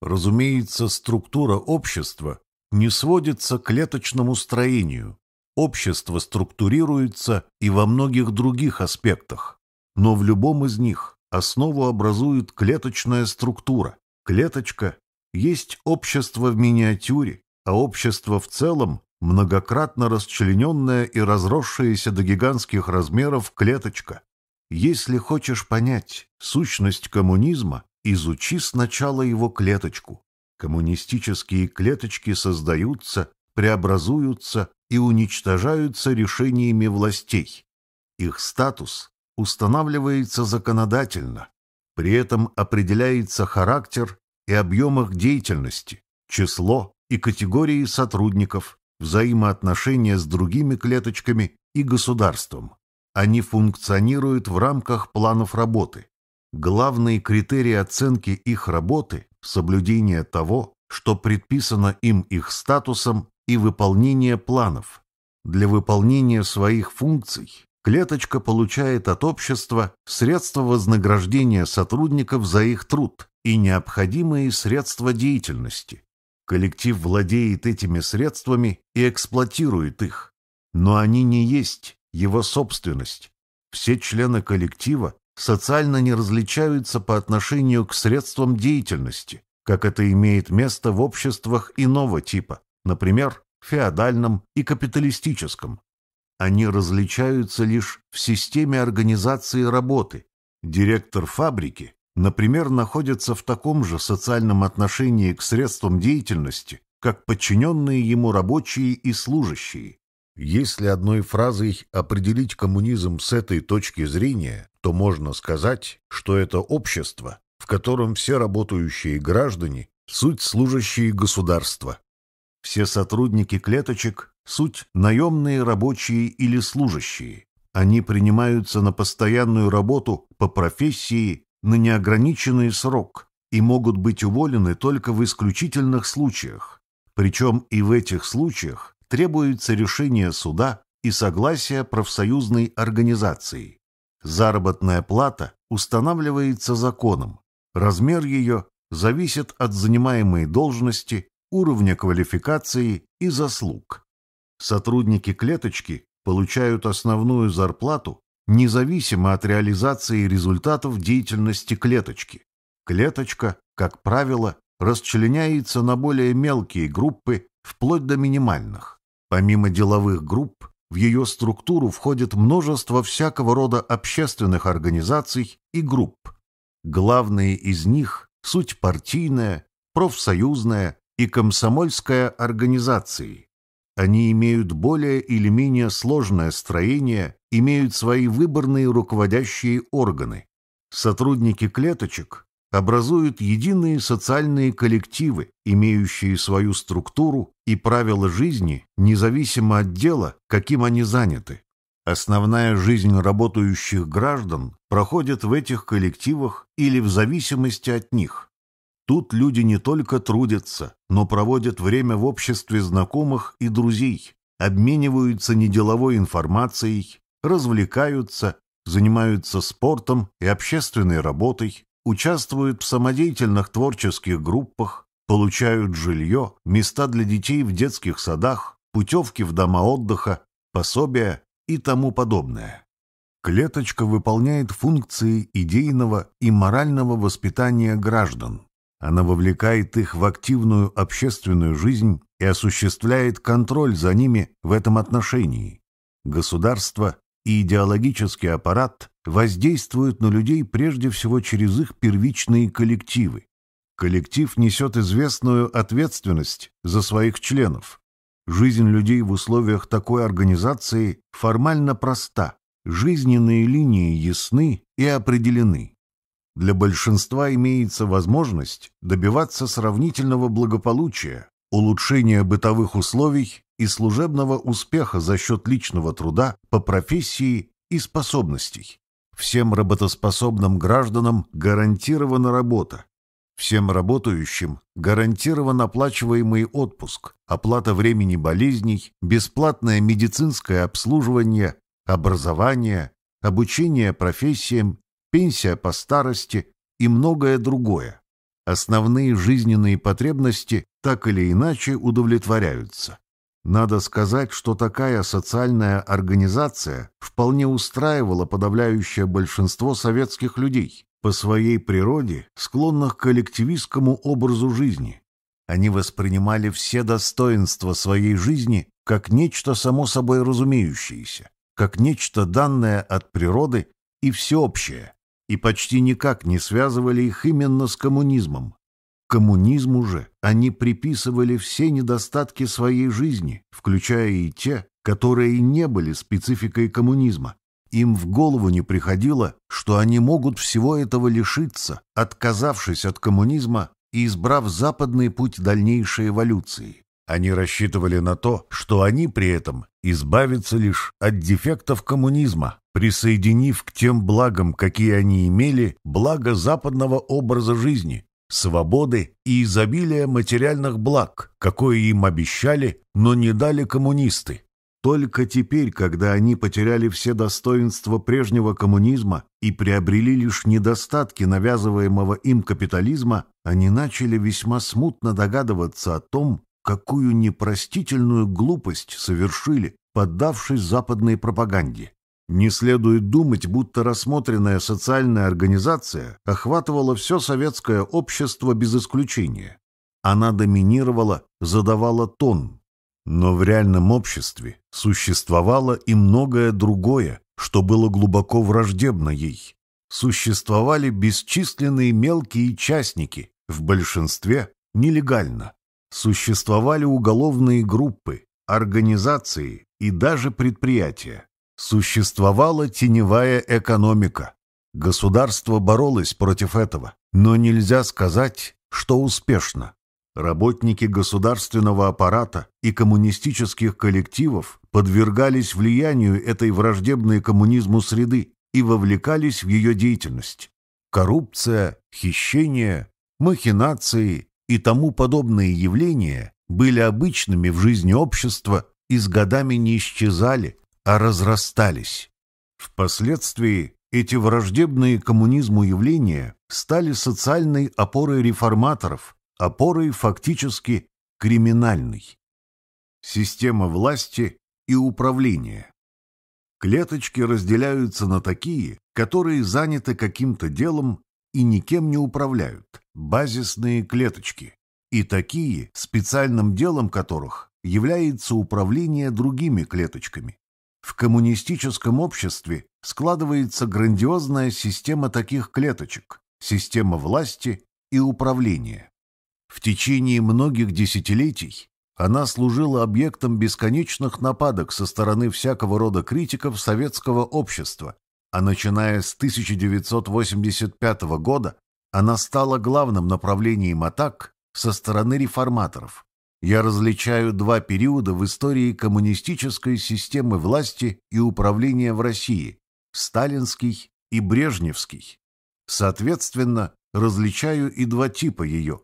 Разумеется, структура общества не сводится к клеточному строению, общество структурируется и во многих других аспектах, но в любом из них основу образует клеточная структура. Клеточка есть общество в миниатюре, а общество в целом – многократно расчлененная и разросшаяся до гигантских размеров клеточка. Если хочешь понять сущность коммунизма, изучи сначала его клеточку. Коммунистические клеточки создаются, преобразуются и уничтожаются решениями властей. Их статус устанавливается законодательно, при этом определяется характер и объем их деятельности, число и категории сотрудников, взаимоотношения с другими клеточками и государством. Они функционируют в рамках планов работы. Главные критерии оценки их работы – соблюдение того, что предписано им их статусом и выполнения планов. Для выполнения своих функций клеточка получает от общества средства вознаграждения сотрудников за их труд и необходимые средства деятельности. Коллектив владеет этими средствами и эксплуатирует их, но они не есть его собственность. Все члены коллектива социально не различаются по отношению к средствам деятельности, как это имеет место в обществах иного типа например, феодальном и капиталистическом. Они различаются лишь в системе организации работы. Директор фабрики, например, находится в таком же социальном отношении к средствам деятельности, как подчиненные ему рабочие и служащие. Если одной фразой определить коммунизм с этой точки зрения, то можно сказать, что это общество, в котором все работающие граждане – суть служащие государства. Все сотрудники клеточек – суть наемные рабочие или служащие. Они принимаются на постоянную работу по профессии на неограниченный срок и могут быть уволены только в исключительных случаях. Причем и в этих случаях требуется решение суда и согласие профсоюзной организации. Заработная плата устанавливается законом. Размер ее зависит от занимаемой должности уровня квалификации и заслуг. Сотрудники клеточки получают основную зарплату независимо от реализации результатов деятельности клеточки. Клеточка, как правило, расчленяется на более мелкие группы, вплоть до минимальных. Помимо деловых групп, в ее структуру входит множество всякого рода общественных организаций и групп. Главные из них – суть партийная, профсоюзная, и комсомольская организации. Они имеют более или менее сложное строение, имеют свои выборные руководящие органы. Сотрудники клеточек образуют единые социальные коллективы, имеющие свою структуру и правила жизни, независимо от дела, каким они заняты. Основная жизнь работающих граждан проходит в этих коллективах или в зависимости от них. Тут люди не только трудятся, но проводят время в обществе знакомых и друзей, обмениваются неделовой информацией, развлекаются, занимаются спортом и общественной работой, участвуют в самодеятельных творческих группах, получают жилье, места для детей в детских садах, путевки в дома отдыха, пособия и тому подобное. Клеточка выполняет функции идейного и морального воспитания граждан, она вовлекает их в активную общественную жизнь и осуществляет контроль за ними в этом отношении. Государство и идеологический аппарат воздействуют на людей прежде всего через их первичные коллективы. Коллектив несет известную ответственность за своих членов. Жизнь людей в условиях такой организации формально проста, жизненные линии ясны и определены для большинства имеется возможность добиваться сравнительного благополучия, улучшения бытовых условий и служебного успеха за счет личного труда по профессии и способностей. Всем работоспособным гражданам гарантирована работа. Всем работающим гарантирован оплачиваемый отпуск, оплата времени болезней, бесплатное медицинское обслуживание, образование, обучение профессиям пенсия по старости и многое другое. Основные жизненные потребности так или иначе удовлетворяются. Надо сказать, что такая социальная организация вполне устраивала подавляющее большинство советских людей, по своей природе склонных к коллективистскому образу жизни. Они воспринимали все достоинства своей жизни как нечто само собой разумеющееся, как нечто данное от природы и всеобщее, и почти никак не связывали их именно с коммунизмом. Коммунизму же они приписывали все недостатки своей жизни, включая и те, которые не были спецификой коммунизма. Им в голову не приходило, что они могут всего этого лишиться, отказавшись от коммунизма и избрав западный путь дальнейшей эволюции. Они рассчитывали на то, что они при этом избавятся лишь от дефектов коммунизма, присоединив к тем благам, какие они имели, благо западного образа жизни, свободы и изобилия материальных благ, какое им обещали, но не дали коммунисты. Только теперь, когда они потеряли все достоинства прежнего коммунизма и приобрели лишь недостатки навязываемого им капитализма, они начали весьма смутно догадываться о том, какую непростительную глупость совершили, поддавшись западной пропаганде. Не следует думать, будто рассмотренная социальная организация охватывала все советское общество без исключения. Она доминировала, задавала тон. Но в реальном обществе существовало и многое другое, что было глубоко враждебно ей. Существовали бесчисленные мелкие частники, в большинстве нелегально. Существовали уголовные группы, организации и даже предприятия. Существовала теневая экономика. Государство боролось против этого, но нельзя сказать, что успешно. Работники государственного аппарата и коммунистических коллективов подвергались влиянию этой враждебной коммунизму среды и вовлекались в ее деятельность. Коррупция, хищение, махинации, и тому подобные явления были обычными в жизни общества и с годами не исчезали, а разрастались. Впоследствии эти враждебные коммунизму явления стали социальной опорой реформаторов, опорой фактически криминальной. Система власти и управления. Клеточки разделяются на такие, которые заняты каким-то делом и никем не управляют – базисные клеточки. И такие, специальным делом которых является управление другими клеточками. В коммунистическом обществе складывается грандиозная система таких клеточек, система власти и управления. В течение многих десятилетий она служила объектом бесконечных нападок со стороны всякого рода критиков советского общества, а начиная с 1985 года она стала главным направлением атак со стороны реформаторов. Я различаю два периода в истории коммунистической системы власти и управления в России – сталинский и брежневский. Соответственно, различаю и два типа ее.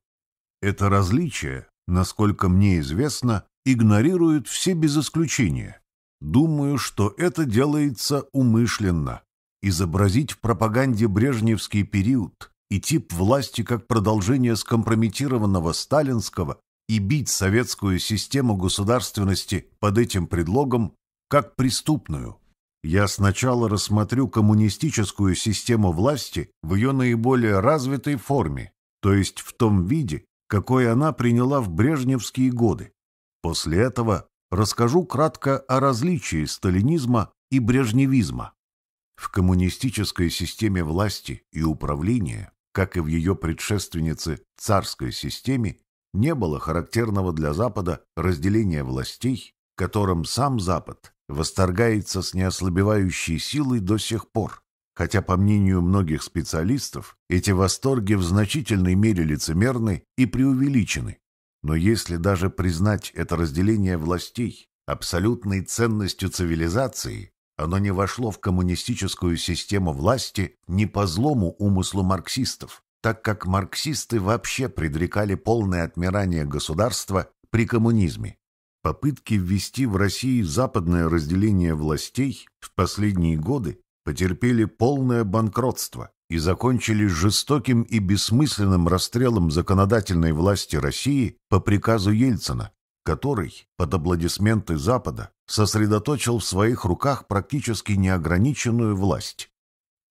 Это различие, насколько мне известно, игнорируют все без исключения. Думаю, что это делается умышленно изобразить в пропаганде брежневский период и тип власти как продолжение скомпрометированного сталинского и бить советскую систему государственности под этим предлогом как преступную. Я сначала рассмотрю коммунистическую систему власти в ее наиболее развитой форме, то есть в том виде, какой она приняла в брежневские годы. После этого расскажу кратко о различии сталинизма и брежневизма. В коммунистической системе власти и управления, как и в ее предшественнице царской системе, не было характерного для Запада разделения властей, которым сам Запад восторгается с неослабевающей силой до сих пор, хотя, по мнению многих специалистов, эти восторги в значительной мере лицемерны и преувеличены. Но если даже признать это разделение властей абсолютной ценностью цивилизации, оно не вошло в коммунистическую систему власти не по злому умыслу марксистов, так как марксисты вообще предрекали полное отмирание государства при коммунизме. Попытки ввести в России западное разделение властей в последние годы потерпели полное банкротство и закончились жестоким и бессмысленным расстрелом законодательной власти России по приказу Ельцина, который, под аплодисменты Запада, сосредоточил в своих руках практически неограниченную власть.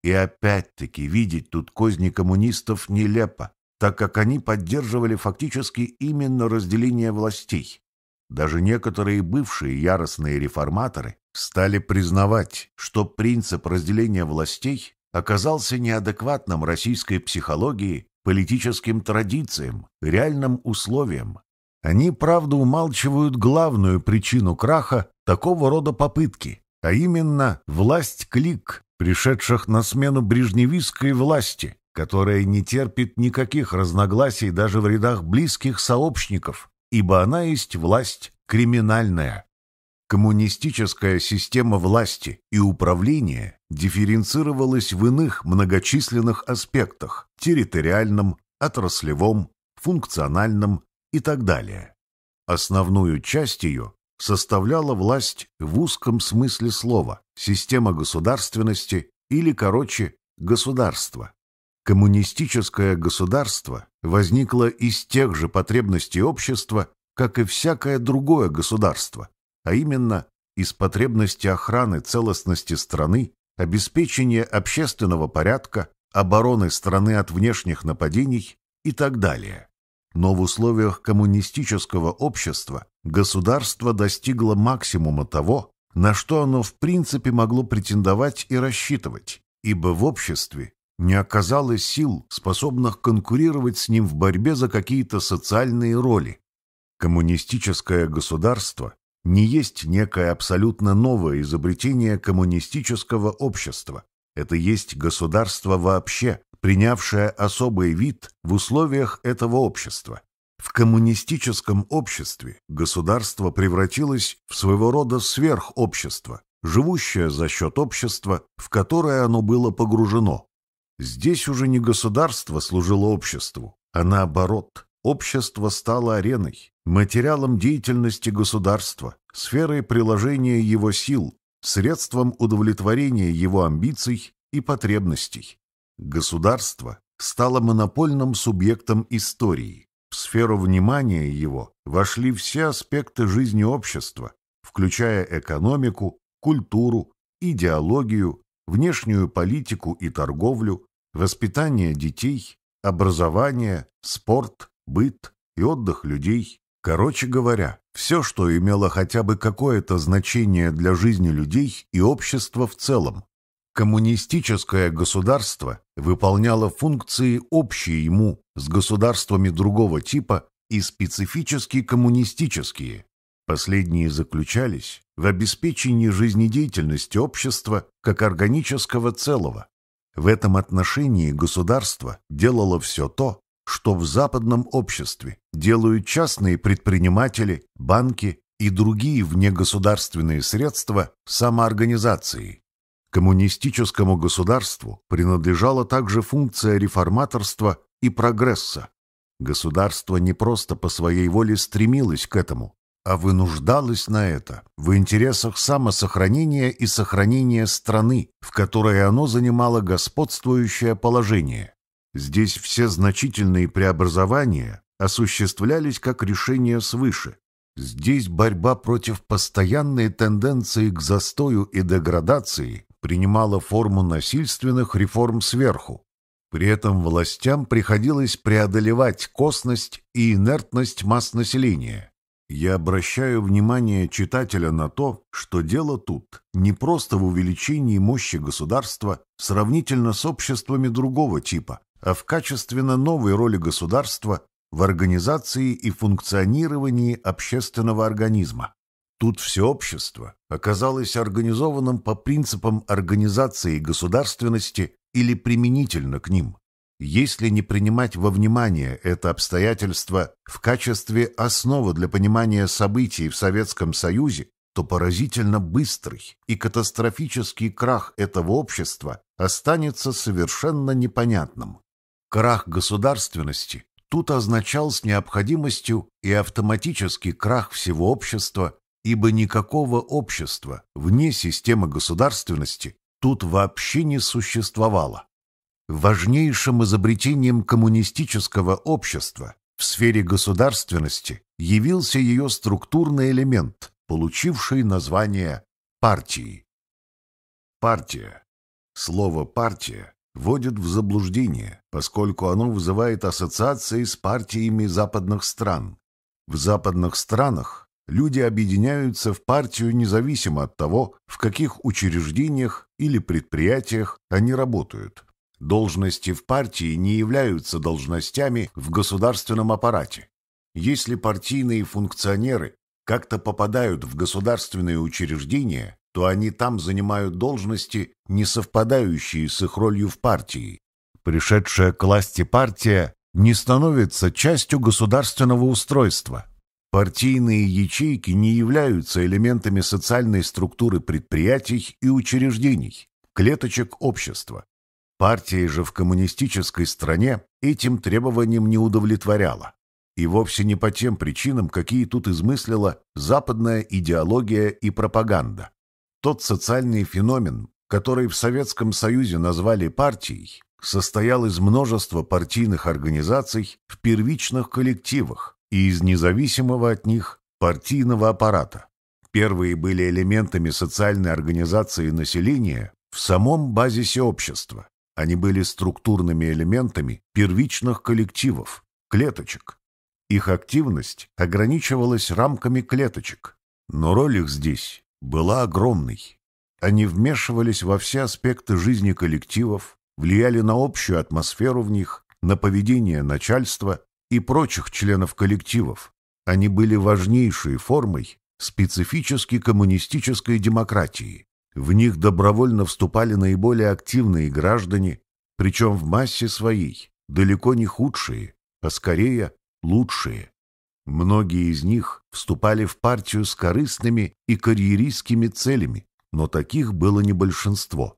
И опять-таки видеть тут козни коммунистов нелепо, так как они поддерживали фактически именно разделение властей. Даже некоторые бывшие яростные реформаторы стали признавать, что принцип разделения властей оказался неадекватным российской психологии, политическим традициям, реальным условиям, они, правда, умалчивают главную причину краха такого рода попытки, а именно власть клик, пришедших на смену брежневистской власти, которая не терпит никаких разногласий даже в рядах близких сообщников, ибо она есть власть криминальная. Коммунистическая система власти и управления дифференцировалась в иных многочисленных аспектах – территориальном, отраслевом, функциональном и так далее. Основную часть ее составляла власть в узком смысле слова, система государственности или, короче, государство. Коммунистическое государство возникло из тех же потребностей общества, как и всякое другое государство, а именно из потребности охраны целостности страны, обеспечения общественного порядка, обороны страны от внешних нападений и так далее. Но в условиях коммунистического общества государство достигло максимума того, на что оно в принципе могло претендовать и рассчитывать, ибо в обществе не оказалось сил, способных конкурировать с ним в борьбе за какие-то социальные роли. Коммунистическое государство не есть некое абсолютно новое изобретение коммунистического общества. Это есть государство вообще, принявшая особый вид в условиях этого общества. В коммунистическом обществе государство превратилось в своего рода сверхобщество, живущее за счет общества, в которое оно было погружено. Здесь уже не государство служило обществу, а наоборот, общество стало ареной, материалом деятельности государства, сферой приложения его сил, средством удовлетворения его амбиций и потребностей. Государство стало монопольным субъектом истории. В сферу внимания его вошли все аспекты жизни общества, включая экономику, культуру, идеологию, внешнюю политику и торговлю, воспитание детей, образование, спорт, быт и отдых людей. Короче говоря, все, что имело хотя бы какое-то значение для жизни людей и общества в целом. Коммунистическое государство выполняло функции общие ему с государствами другого типа и специфически коммунистические. Последние заключались в обеспечении жизнедеятельности общества как органического целого. В этом отношении государство делало все то, что в западном обществе делают частные предприниматели, банки и другие внегосударственные средства самоорганизации. Коммунистическому государству принадлежала также функция реформаторства и прогресса. Государство не просто по своей воле стремилось к этому, а вынуждалось на это в интересах самосохранения и сохранения страны, в которой оно занимало господствующее положение. Здесь все значительные преобразования осуществлялись как решение свыше, Здесь борьба против постоянной тенденции к застою и деградации принимала форму насильственных реформ сверху. При этом властям приходилось преодолевать косность и инертность масс населения. Я обращаю внимание читателя на то, что дело тут не просто в увеличении мощи государства сравнительно с обществами другого типа, а в качественно новой роли государства в организации и функционировании общественного организма. Тут все общество оказалось организованным по принципам организации государственности или применительно к ним, если не принимать во внимание это обстоятельство в качестве основы для понимания событий в Советском Союзе, то поразительно быстрый и катастрофический крах этого общества останется совершенно непонятным. Крах государственности тут означал с необходимостью и автоматический крах всего общества ибо никакого общества вне системы государственности тут вообще не существовало. Важнейшим изобретением коммунистического общества в сфере государственности явился ее структурный элемент, получивший название партии. Партия. Слово «партия» вводит в заблуждение, поскольку оно вызывает ассоциации с партиями западных стран. В западных странах люди объединяются в партию независимо от того, в каких учреждениях или предприятиях они работают. Должности в партии не являются должностями в государственном аппарате. Если партийные функционеры как-то попадают в государственные учреждения, то они там занимают должности, не совпадающие с их ролью в партии. Пришедшая к власти партия не становится частью государственного устройства – Партийные ячейки не являются элементами социальной структуры предприятий и учреждений, клеточек общества. Партия же в коммунистической стране этим требованиям не удовлетворяла. И вовсе не по тем причинам, какие тут измыслила западная идеология и пропаганда. Тот социальный феномен, который в Советском Союзе назвали партией, состоял из множества партийных организаций в первичных коллективах, и из независимого от них партийного аппарата. Первые были элементами социальной организации населения в самом базисе общества. Они были структурными элементами первичных коллективов, клеточек. Их активность ограничивалась рамками клеточек, но роль их здесь была огромной. Они вмешивались во все аспекты жизни коллективов, влияли на общую атмосферу в них, на поведение начальства, и прочих членов коллективов. Они были важнейшей формой специфически коммунистической демократии. В них добровольно вступали наиболее активные граждане, причем в массе своей, далеко не худшие, а скорее лучшие. Многие из них вступали в партию с корыстными и карьеристскими целями, но таких было не большинство.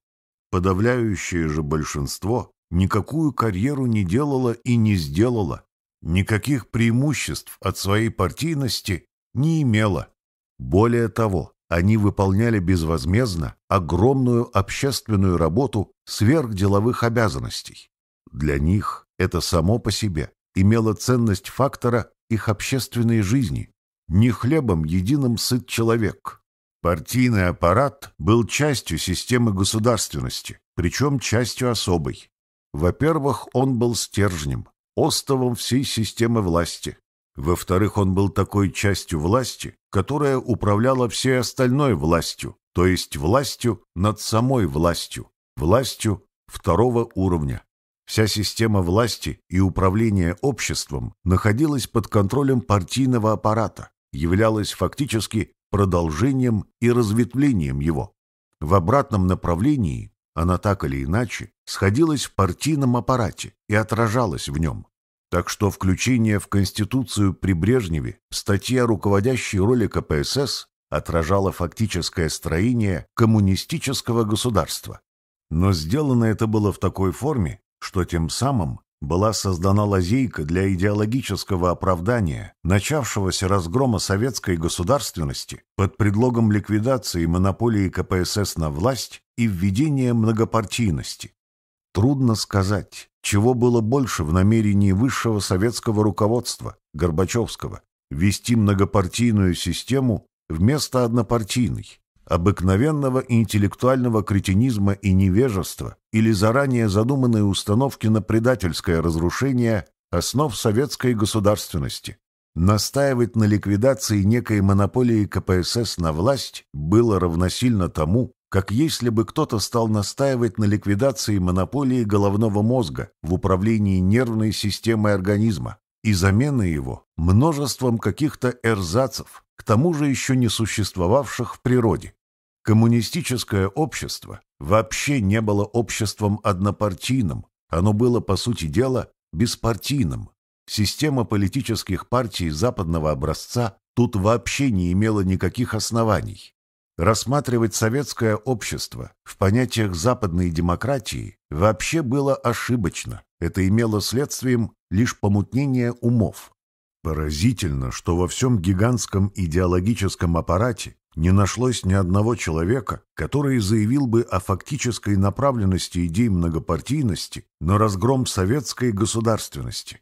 Подавляющее же большинство никакую карьеру не делало и не сделало, никаких преимуществ от своей партийности не имела. Более того, они выполняли безвозмездно огромную общественную работу сверхделовых обязанностей. Для них это само по себе имело ценность фактора их общественной жизни. Не хлебом единым сыт человек. Партийный аппарат был частью системы государственности, причем частью особой. Во-первых, он был стержнем, остовом всей системы власти. Во-вторых, он был такой частью власти, которая управляла всей остальной властью, то есть властью над самой властью, властью второго уровня. Вся система власти и управления обществом находилась под контролем партийного аппарата, являлась фактически продолжением и разветвлением его. В обратном направлении она так или иначе сходилась в партийном аппарате и отражалась в нем. Так что включение в Конституцию при Брежневе статья руководящей роли КПСС отражала фактическое строение коммунистического государства. Но сделано это было в такой форме, что тем самым была создана лазейка для идеологического оправдания начавшегося разгрома советской государственности под предлогом ликвидации монополии КПСС на власть и введение многопартийности. Трудно сказать, чего было больше в намерении высшего советского руководства, Горбачевского, ввести многопартийную систему вместо однопартийной, обыкновенного интеллектуального кретинизма и невежества или заранее задуманной установки на предательское разрушение основ советской государственности. Настаивать на ликвидации некой монополии КПСС на власть было равносильно тому, как если бы кто-то стал настаивать на ликвидации монополии головного мозга в управлении нервной системой организма и замены его множеством каких-то эрзацев, к тому же еще не существовавших в природе. Коммунистическое общество вообще не было обществом однопартийным, оно было, по сути дела, беспартийным. Система политических партий западного образца тут вообще не имела никаких оснований. Рассматривать советское общество в понятиях западной демократии вообще было ошибочно. Это имело следствием лишь помутнение умов. Поразительно, что во всем гигантском идеологическом аппарате не нашлось ни одного человека, который заявил бы о фактической направленности идей многопартийности на разгром советской государственности.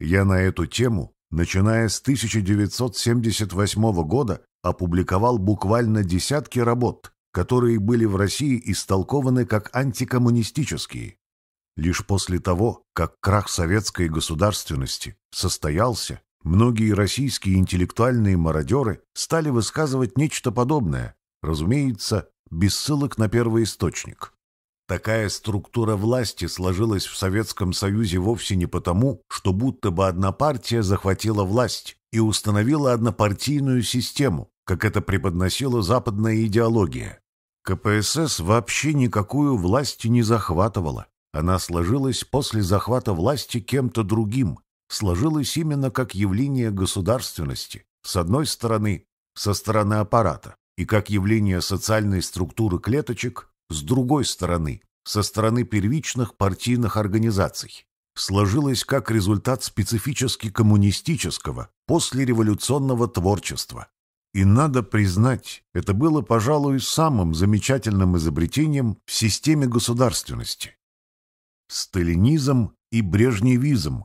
Я на эту тему, начиная с 1978 года, опубликовал буквально десятки работ, которые были в России истолкованы как антикоммунистические. Лишь после того, как крах советской государственности состоялся, многие российские интеллектуальные мародеры стали высказывать нечто подобное, разумеется, без ссылок на первый источник. Такая структура власти сложилась в Советском Союзе вовсе не потому, что будто бы одна партия захватила власть и установила однопартийную систему, как это преподносила западная идеология. КПСС вообще никакую власть не захватывала. Она сложилась после захвата власти кем-то другим, сложилась именно как явление государственности, с одной стороны, со стороны аппарата, и как явление социальной структуры клеточек с другой стороны, со стороны первичных партийных организаций, сложилось как результат специфически коммунистического, послереволюционного творчества. И надо признать, это было, пожалуй, самым замечательным изобретением в системе государственности. Сталинизм и брежневизм.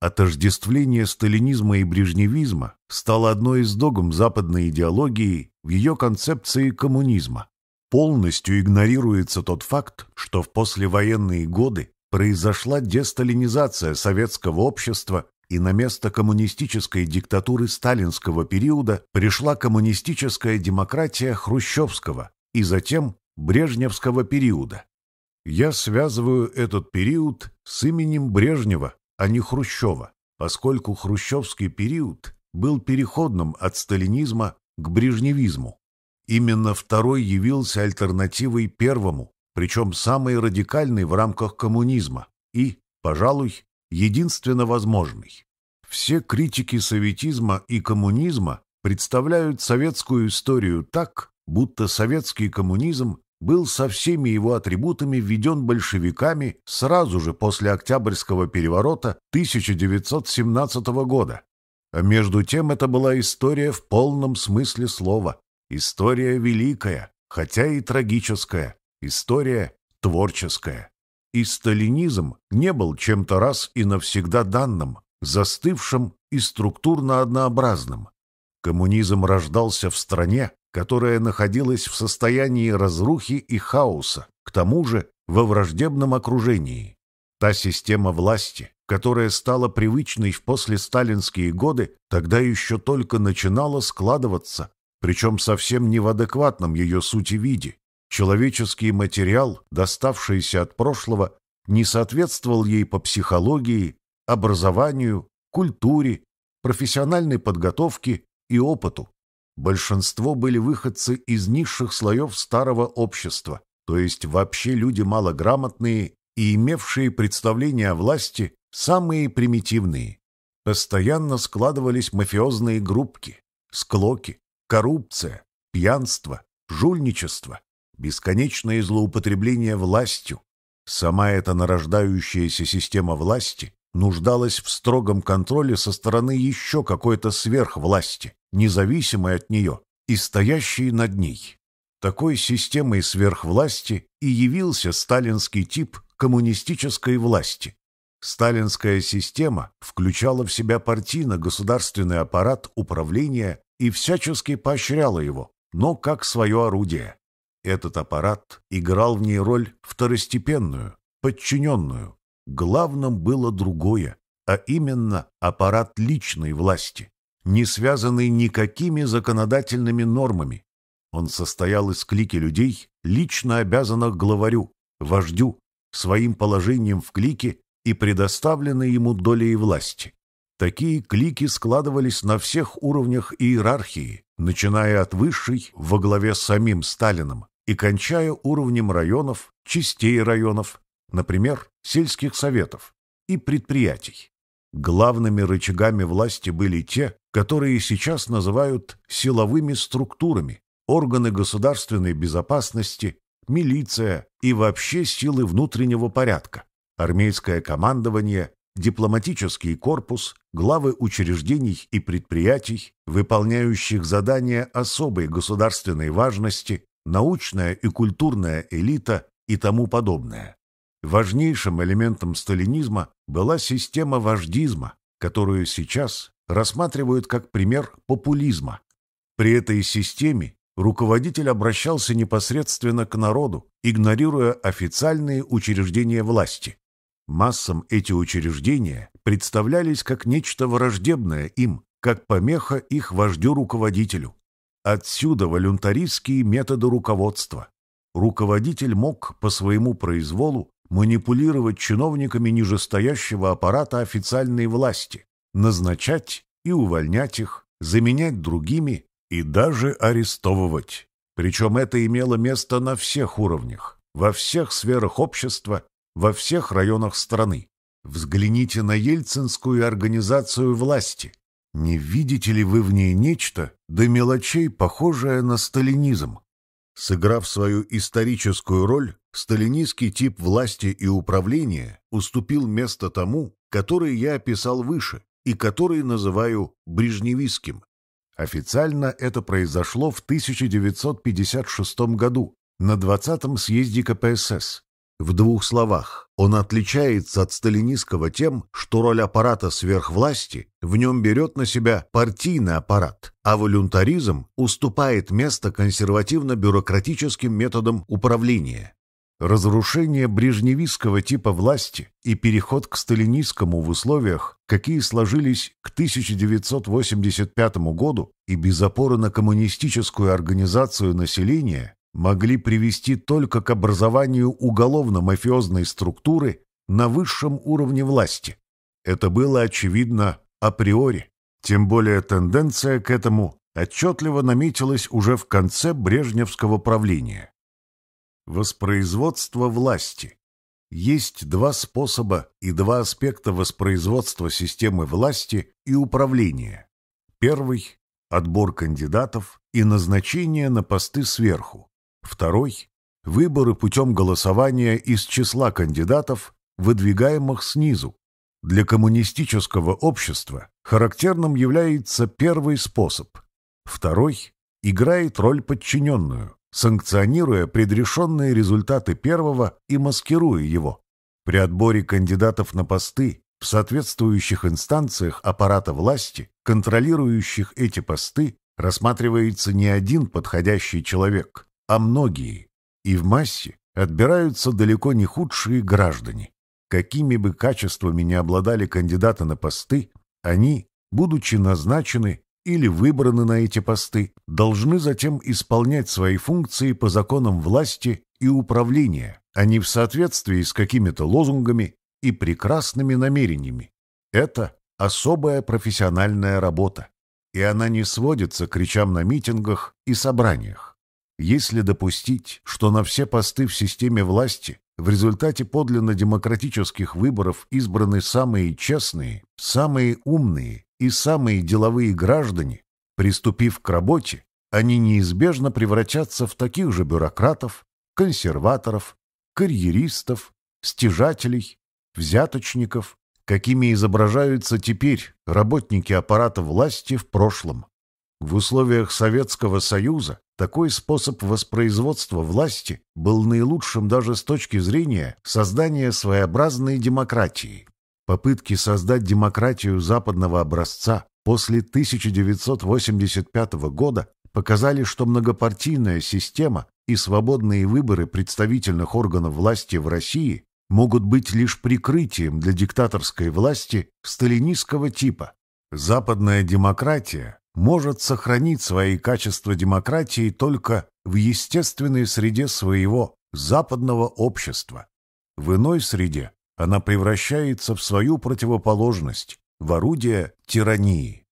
Отождествление сталинизма и брежневизма стало одной из догм западной идеологии в ее концепции коммунизма полностью игнорируется тот факт, что в послевоенные годы произошла десталинизация советского общества и на место коммунистической диктатуры сталинского периода пришла коммунистическая демократия Хрущевского и затем Брежневского периода. Я связываю этот период с именем Брежнева, а не Хрущева, поскольку хрущевский период был переходным от сталинизма к брежневизму. Именно второй явился альтернативой первому, причем самой радикальной в рамках коммунизма и, пожалуй, единственно возможной. Все критики советизма и коммунизма представляют советскую историю так, будто советский коммунизм был со всеми его атрибутами введен большевиками сразу же после Октябрьского переворота 1917 года. А между тем это была история в полном смысле слова, История великая, хотя и трагическая. История творческая. И сталинизм не был чем-то раз и навсегда данным, застывшим и структурно однообразным. Коммунизм рождался в стране, которая находилась в состоянии разрухи и хаоса, к тому же во враждебном окружении. Та система власти, которая стала привычной в послесталинские годы, тогда еще только начинала складываться причем совсем не в адекватном ее сути виде. Человеческий материал, доставшийся от прошлого, не соответствовал ей по психологии, образованию, культуре, профессиональной подготовке и опыту. Большинство были выходцы из низших слоев старого общества, то есть вообще люди малограмотные и имевшие представления о власти самые примитивные. Постоянно складывались мафиозные группки, склоки, коррупция, пьянство, жульничество, бесконечное злоупотребление властью. Сама эта нарождающаяся система власти нуждалась в строгом контроле со стороны еще какой-то сверхвласти, независимой от нее и стоящей над ней. Такой системой сверхвласти и явился сталинский тип коммунистической власти. Сталинская система включала в себя партийно-государственный аппарат управления и всячески поощряла его, но как свое орудие. Этот аппарат играл в ней роль второстепенную, подчиненную. Главным было другое, а именно аппарат личной власти, не связанный никакими законодательными нормами. Он состоял из клики людей, лично обязанных главарю, вождю, своим положением в клике и предоставленной ему долей власти. Такие клики складывались на всех уровнях иерархии, начиная от высшей во главе с самим Сталиным и кончая уровнем районов, частей районов, например, сельских советов и предприятий. Главными рычагами власти были те, которые сейчас называют силовыми структурами, органы государственной безопасности, милиция и вообще силы внутреннего порядка, армейское командование дипломатический корпус, главы учреждений и предприятий, выполняющих задания особой государственной важности, научная и культурная элита и тому подобное. Важнейшим элементом сталинизма была система вождизма, которую сейчас рассматривают как пример популизма. При этой системе руководитель обращался непосредственно к народу, игнорируя официальные учреждения власти, Массам эти учреждения представлялись как нечто враждебное им, как помеха их вождю-руководителю. Отсюда волюнтаристские методы руководства. Руководитель мог по своему произволу манипулировать чиновниками нижестоящего аппарата официальной власти, назначать и увольнять их, заменять другими и даже арестовывать. Причем это имело место на всех уровнях, во всех сферах общества во всех районах страны. Взгляните на ельцинскую организацию власти. Не видите ли вы в ней нечто, до мелочей похожее на сталинизм? Сыграв свою историческую роль, сталинистский тип власти и управления уступил место тому, который я описал выше и который называю брежневистским. Официально это произошло в 1956 году на 20-м съезде КПСС, в двух словах, он отличается от сталинистского тем, что роль аппарата сверхвласти в нем берет на себя партийный аппарат, а волюнтаризм уступает место консервативно-бюрократическим методам управления. Разрушение брежневистского типа власти и переход к сталинистскому в условиях, какие сложились к 1985 году и без опоры на коммунистическую организацию населения, могли привести только к образованию уголовно-мафиозной структуры на высшем уровне власти. Это было очевидно априори. Тем более тенденция к этому отчетливо наметилась уже в конце брежневского правления. Воспроизводство власти. Есть два способа и два аспекта воспроизводства системы власти и управления. Первый – отбор кандидатов и назначение на посты сверху. Второй – выборы путем голосования из числа кандидатов, выдвигаемых снизу. Для коммунистического общества характерным является первый способ. Второй – играет роль подчиненную, санкционируя предрешенные результаты первого и маскируя его. При отборе кандидатов на посты в соответствующих инстанциях аппарата власти, контролирующих эти посты, рассматривается не один подходящий человек, а многие, и в массе, отбираются далеко не худшие граждане. Какими бы качествами ни обладали кандидаты на посты, они, будучи назначены или выбраны на эти посты, должны затем исполнять свои функции по законам власти и управления, а не в соответствии с какими-то лозунгами и прекрасными намерениями. Это особая профессиональная работа, и она не сводится к речам на митингах и собраниях. Если допустить, что на все посты в системе власти в результате подлинно демократических выборов избраны самые честные, самые умные и самые деловые граждане, приступив к работе, они неизбежно превратятся в таких же бюрократов, консерваторов, карьеристов, стяжателей, взяточников, какими изображаются теперь работники аппарата власти в прошлом. В условиях Советского Союза такой способ воспроизводства власти был наилучшим даже с точки зрения создания своеобразной демократии. Попытки создать демократию западного образца после 1985 года показали, что многопартийная система и свободные выборы представительных органов власти в России могут быть лишь прикрытием для диктаторской власти сталинистского типа. Западная демократия может сохранить свои качества демократии только в естественной среде своего западного общества. В иной среде она превращается в свою противоположность, в орудие тирании.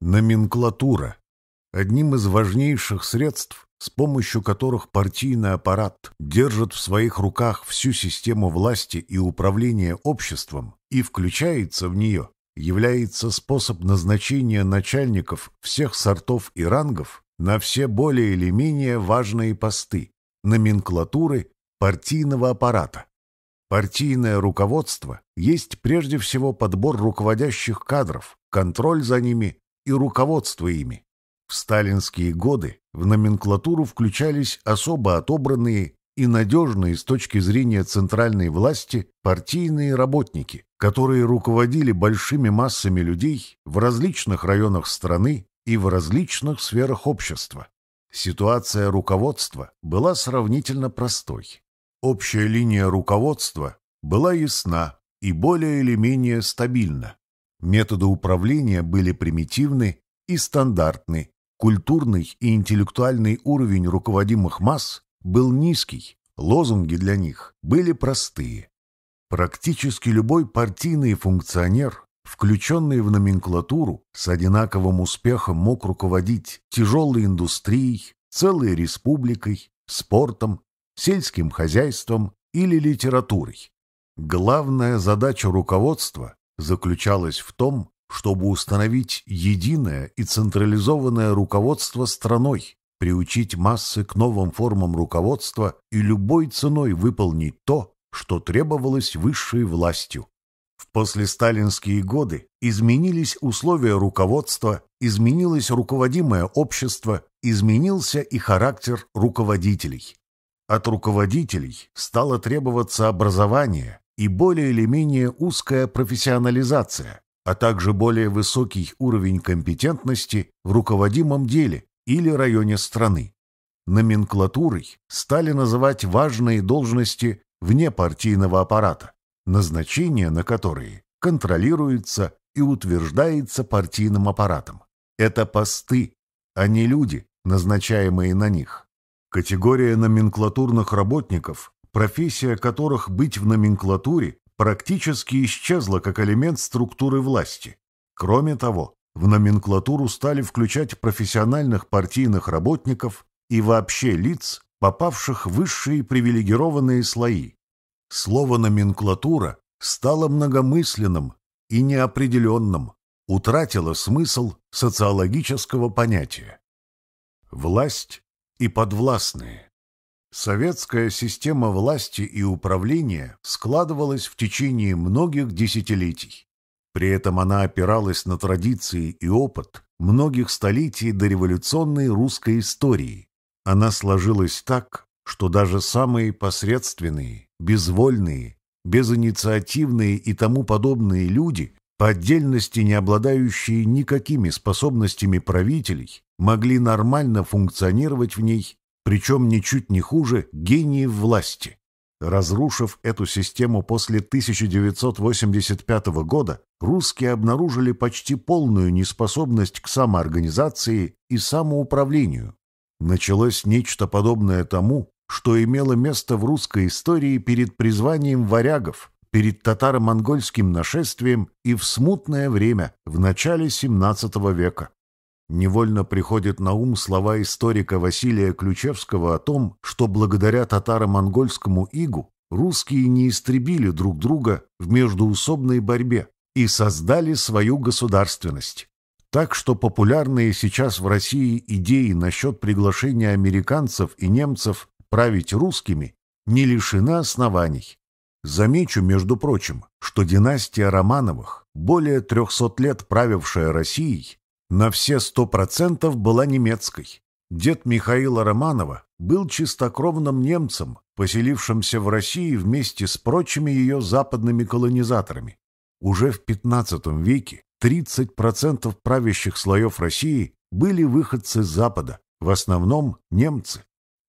Номенклатура – одним из важнейших средств, с помощью которых партийный аппарат держит в своих руках всю систему власти и управления обществом и включается в нее, является способ назначения начальников всех сортов и рангов на все более или менее важные посты номенклатуры партийного аппарата. Партийное руководство есть прежде всего подбор руководящих кадров, контроль за ними и руководство ими. В сталинские годы в номенклатуру включались особо отобранные и надежные с точки зрения центральной власти партийные работники, которые руководили большими массами людей в различных районах страны и в различных сферах общества. Ситуация руководства была сравнительно простой. Общая линия руководства была ясна и более или менее стабильна. Методы управления были примитивны и стандартны. Культурный и интеллектуальный уровень руководимых масс был низкий, лозунги для них были простые. Практически любой партийный функционер, включенный в номенклатуру, с одинаковым успехом мог руководить тяжелой индустрией, целой республикой, спортом, сельским хозяйством или литературой. Главная задача руководства заключалась в том, чтобы установить единое и централизованное руководство страной, приучить массы к новым формам руководства и любой ценой выполнить то, что требовалось высшей властью. В послесталинские годы изменились условия руководства, изменилось руководимое общество, изменился и характер руководителей. От руководителей стало требоваться образование и более или менее узкая профессионализация, а также более высокий уровень компетентности в руководимом деле, или районе страны. Номенклатурой стали называть важные должности вне партийного аппарата, назначение на которые контролируется и утверждается партийным аппаратом. Это посты, а не люди, назначаемые на них. Категория номенклатурных работников, профессия которых быть в номенклатуре, практически исчезла как элемент структуры власти. Кроме того, в номенклатуру стали включать профессиональных партийных работников и вообще лиц, попавших в высшие привилегированные слои. Слово «номенклатура» стало многомысленным и неопределенным, утратило смысл социологического понятия. Власть и подвластные. Советская система власти и управления складывалась в течение многих десятилетий. При этом она опиралась на традиции и опыт многих столетий дореволюционной русской истории. Она сложилась так, что даже самые посредственные, безвольные, безинициативные и тому подобные люди, по отдельности не обладающие никакими способностями правителей, могли нормально функционировать в ней, причем ничуть не хуже гении власти. Разрушив эту систему после 1985 года, русские обнаружили почти полную неспособность к самоорганизации и самоуправлению. Началось нечто подобное тому, что имело место в русской истории перед призванием варягов, перед татаро-монгольским нашествием и в смутное время, в начале XVII века. Невольно приходят на ум слова историка Василия Ключевского о том, что благодаря татаро-монгольскому игу русские не истребили друг друга в междуусобной борьбе и создали свою государственность. Так что популярные сейчас в России идеи насчет приглашения американцев и немцев править русскими не лишена оснований. Замечу, между прочим, что династия Романовых, более 300 лет правившая Россией, на все сто процентов была немецкой. Дед Михаила Романова был чистокровным немцем, поселившимся в России вместе с прочими ее западными колонизаторами. Уже в XV веке 30% правящих слоев России были выходцы с Запада, в основном немцы.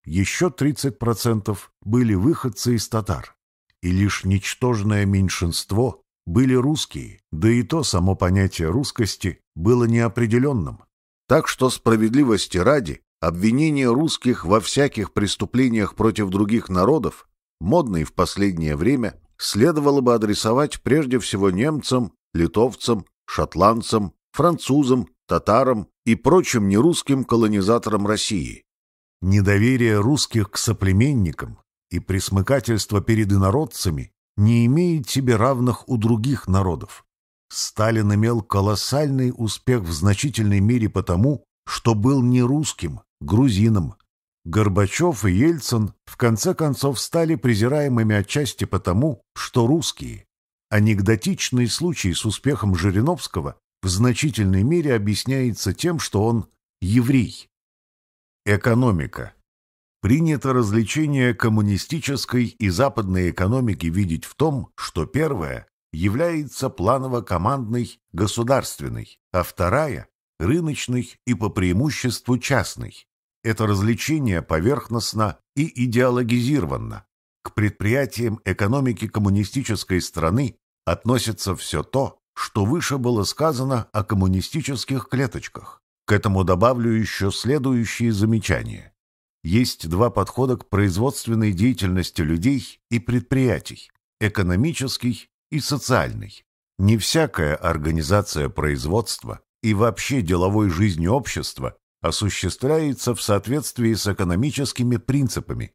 Еще 30% были выходцы из татар. И лишь ничтожное меньшинство были русские, да и то само понятие русскости было неопределенным. Так что справедливости ради обвинение русских во всяких преступлениях против других народов, модной в последнее время, следовало бы адресовать прежде всего немцам, литовцам, шотландцам, французам, татарам и прочим нерусским колонизаторам России. Недоверие русских к соплеменникам и присмыкательство перед инородцами не имеет тебе равных у других народов. Сталин имел колоссальный успех в значительной мере потому, что был не русским, грузином. Горбачев и Ельцин в конце концов стали презираемыми отчасти потому, что русские. Анекдотичный случай с успехом Жириновского в значительной мере объясняется тем, что он еврей. Экономика принято развлечение коммунистической и западной экономики видеть в том, что первая является планово-командной государственной, а вторая – рыночной и по преимуществу частной. Это развлечение поверхностно и идеологизировано. К предприятиям экономики коммунистической страны относится все то, что выше было сказано о коммунистических клеточках. К этому добавлю еще следующие замечания есть два подхода к производственной деятельности людей и предприятий – экономический и социальный. Не всякая организация производства и вообще деловой жизни общества осуществляется в соответствии с экономическими принципами.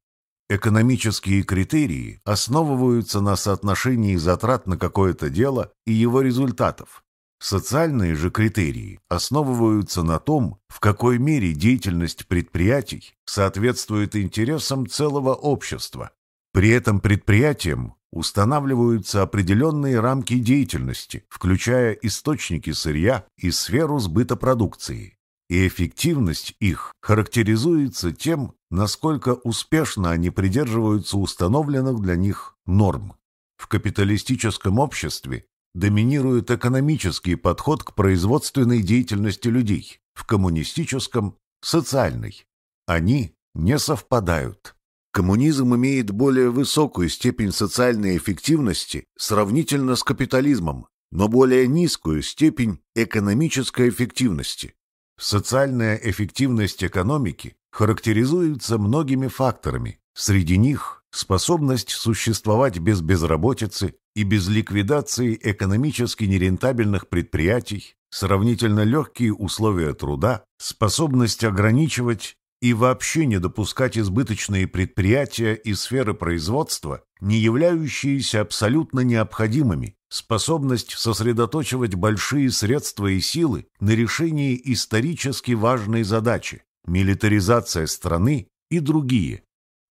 Экономические критерии основываются на соотношении затрат на какое-то дело и его результатов, Социальные же критерии основываются на том, в какой мере деятельность предприятий соответствует интересам целого общества. При этом предприятиям устанавливаются определенные рамки деятельности, включая источники сырья и сферу сбыта продукции. И эффективность их характеризуется тем, насколько успешно они придерживаются установленных для них норм. В капиталистическом обществе доминирует экономический подход к производственной деятельности людей, в коммунистическом – социальный Они не совпадают. Коммунизм имеет более высокую степень социальной эффективности сравнительно с капитализмом, но более низкую степень экономической эффективности. Социальная эффективность экономики характеризуется многими факторами, среди них способность существовать без безработицы, и без ликвидации экономически нерентабельных предприятий, сравнительно легкие условия труда, способность ограничивать и вообще не допускать избыточные предприятия и сферы производства, не являющиеся абсолютно необходимыми, способность сосредоточивать большие средства и силы на решении исторически важной задачи, милитаризация страны и другие.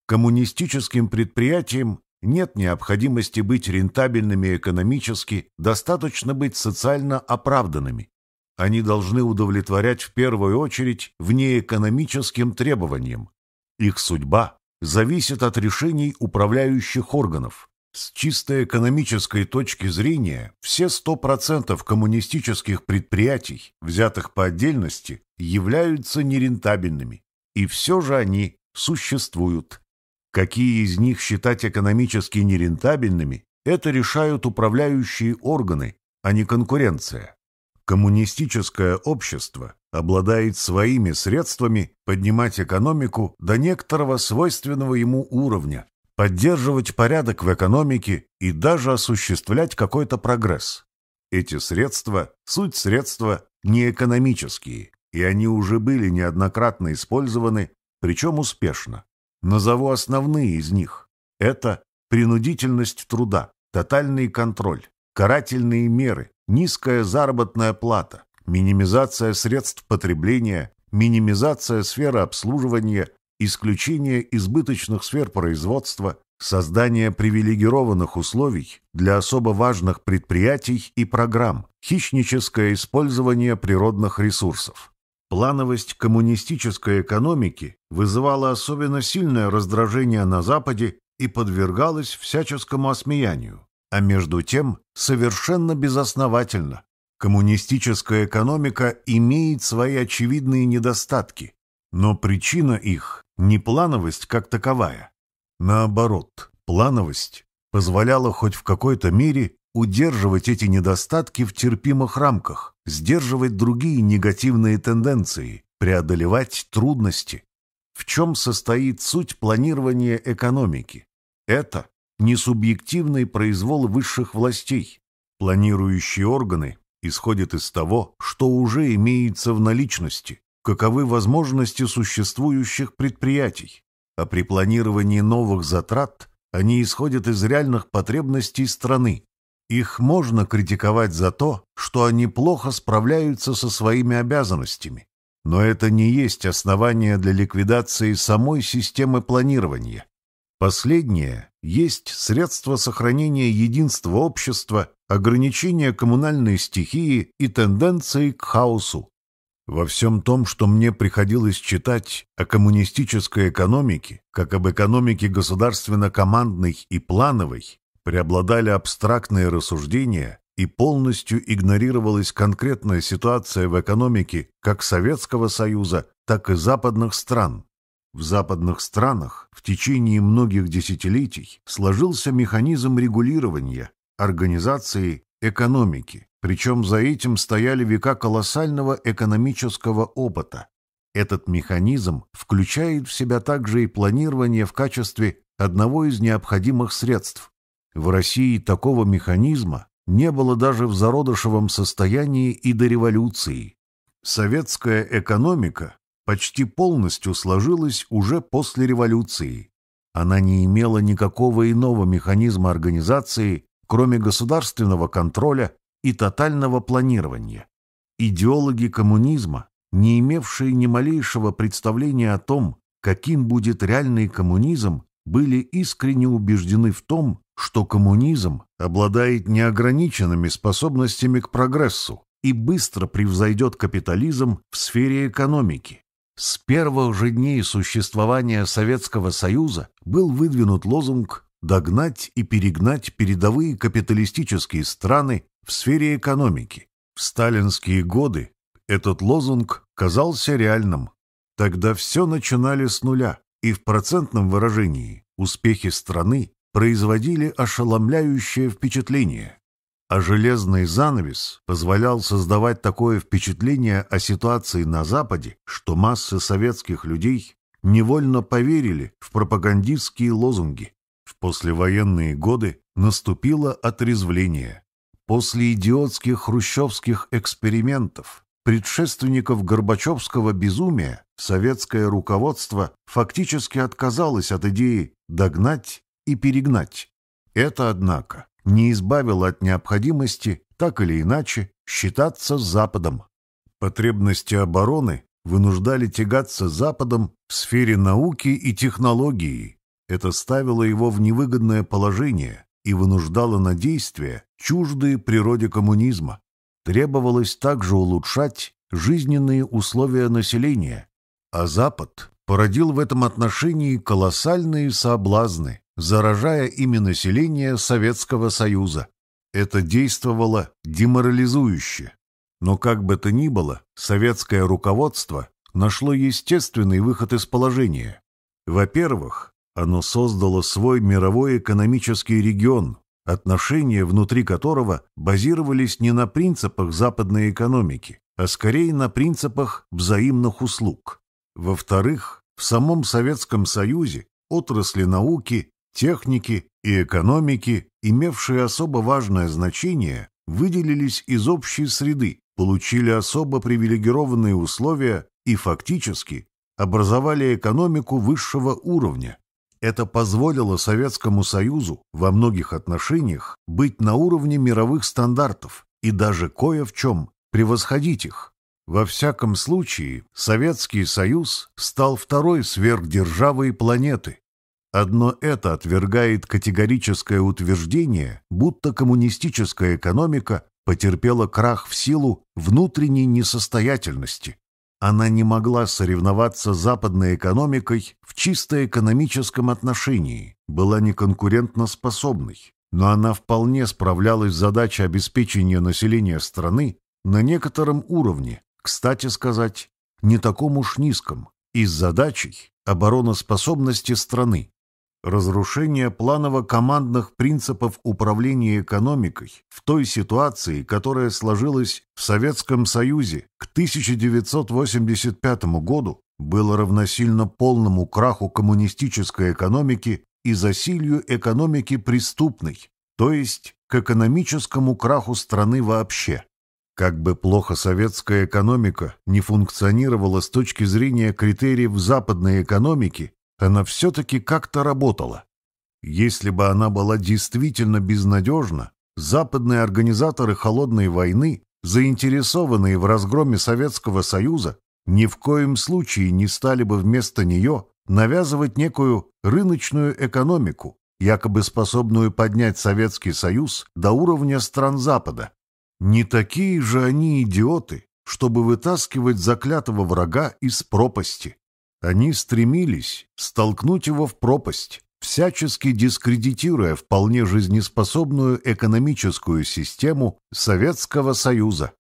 Коммунистическим предприятиям нет необходимости быть рентабельными экономически, достаточно быть социально оправданными. Они должны удовлетворять в первую очередь внеэкономическим требованиям. Их судьба зависит от решений управляющих органов. С чисто экономической точки зрения, все 100% коммунистических предприятий, взятых по отдельности, являются нерентабельными. И все же они существуют. Какие из них считать экономически нерентабельными, это решают управляющие органы, а не конкуренция. Коммунистическое общество обладает своими средствами поднимать экономику до некоторого свойственного ему уровня, поддерживать порядок в экономике и даже осуществлять какой-то прогресс. Эти средства – суть средства неэкономические, и они уже были неоднократно использованы, причем успешно. Назову основные из них. Это принудительность труда, тотальный контроль, карательные меры, низкая заработная плата, минимизация средств потребления, минимизация сферы обслуживания, исключение избыточных сфер производства, создание привилегированных условий для особо важных предприятий и программ, хищническое использование природных ресурсов. Плановость коммунистической экономики вызывала особенно сильное раздражение на Западе и подвергалась всяческому осмеянию. А между тем, совершенно безосновательно. Коммунистическая экономика имеет свои очевидные недостатки, но причина их не плановость как таковая. Наоборот, плановость позволяла хоть в какой-то мере удерживать эти недостатки в терпимых рамках, сдерживать другие негативные тенденции, преодолевать трудности. В чем состоит суть планирования экономики? Это не субъективный произвол высших властей. Планирующие органы исходят из того, что уже имеется в наличности, каковы возможности существующих предприятий, а при планировании новых затрат они исходят из реальных потребностей страны, их можно критиковать за то, что они плохо справляются со своими обязанностями, но это не есть основание для ликвидации самой системы планирования. Последнее есть средство сохранения единства общества, ограничения коммунальной стихии и тенденции к хаосу. Во всем том, что мне приходилось читать о коммунистической экономике, как об экономике государственно-командной и плановой, преобладали абстрактные рассуждения и полностью игнорировалась конкретная ситуация в экономике как Советского Союза, так и западных стран. В западных странах в течение многих десятилетий сложился механизм регулирования, организации, экономики. Причем за этим стояли века колоссального экономического опыта. Этот механизм включает в себя также и планирование в качестве одного из необходимых средств. В России такого механизма не было даже в зародышевом состоянии и до революции. Советская экономика почти полностью сложилась уже после революции. Она не имела никакого иного механизма организации, кроме государственного контроля и тотального планирования. Идеологи коммунизма, не имевшие ни малейшего представления о том, каким будет реальный коммунизм, были искренне убеждены в том, что коммунизм обладает неограниченными способностями к прогрессу и быстро превзойдет капитализм в сфере экономики. С первых же дней существования Советского Союза был выдвинут лозунг «догнать и перегнать передовые капиталистические страны в сфере экономики». В сталинские годы этот лозунг казался реальным. Тогда все начинали с нуля, и в процентном выражении успехи страны производили ошеломляющее впечатление, а железный занавес позволял создавать такое впечатление о ситуации на Западе, что массы советских людей невольно поверили в пропагандистские лозунги. В послевоенные годы наступило отрезвление. После идиотских хрущевских экспериментов, предшественников Горбачевского безумия, советское руководство фактически отказалось от идеи догнать и перегнать. Это, однако, не избавило от необходимости, так или иначе, считаться с Западом. Потребности обороны вынуждали тягаться Западом в сфере науки и технологии. Это ставило его в невыгодное положение и вынуждало на действия, чуждые природе коммунизма. Требовалось также улучшать жизненные условия населения, а Запад породил в этом отношении колоссальные соблазны заражая ими население Советского Союза. Это действовало деморализующе. Но как бы то ни было, советское руководство нашло естественный выход из положения. Во-первых, оно создало свой мировой экономический регион, отношения внутри которого базировались не на принципах западной экономики, а скорее на принципах взаимных услуг. Во-вторых, в самом Советском Союзе отрасли науки Техники и экономики, имевшие особо важное значение, выделились из общей среды, получили особо привилегированные условия и фактически образовали экономику высшего уровня. Это позволило Советскому Союзу во многих отношениях быть на уровне мировых стандартов и даже кое в чем превосходить их. Во всяком случае, Советский Союз стал второй сверхдержавой планеты, Одно это отвергает категорическое утверждение, будто коммунистическая экономика потерпела крах в силу внутренней несостоятельности. Она не могла соревноваться с западной экономикой в чисто экономическом отношении, была неконкурентно способной, но она вполне справлялась с задачей обеспечения населения страны на некотором уровне, кстати сказать, не таком уж низком, и с задачей обороноспособности страны. Разрушение планово-командных принципов управления экономикой в той ситуации, которая сложилась в Советском Союзе к 1985 году, было равносильно полному краху коммунистической экономики и засилью экономики преступной, то есть к экономическому краху страны вообще. Как бы плохо советская экономика не функционировала с точки зрения критериев западной экономики, она все-таки как-то работала. Если бы она была действительно безнадежна, западные организаторы «Холодной войны», заинтересованные в разгроме Советского Союза, ни в коем случае не стали бы вместо нее навязывать некую рыночную экономику, якобы способную поднять Советский Союз до уровня стран Запада. Не такие же они идиоты, чтобы вытаскивать заклятого врага из пропасти. Они стремились столкнуть его в пропасть, всячески дискредитируя вполне жизнеспособную экономическую систему Советского Союза.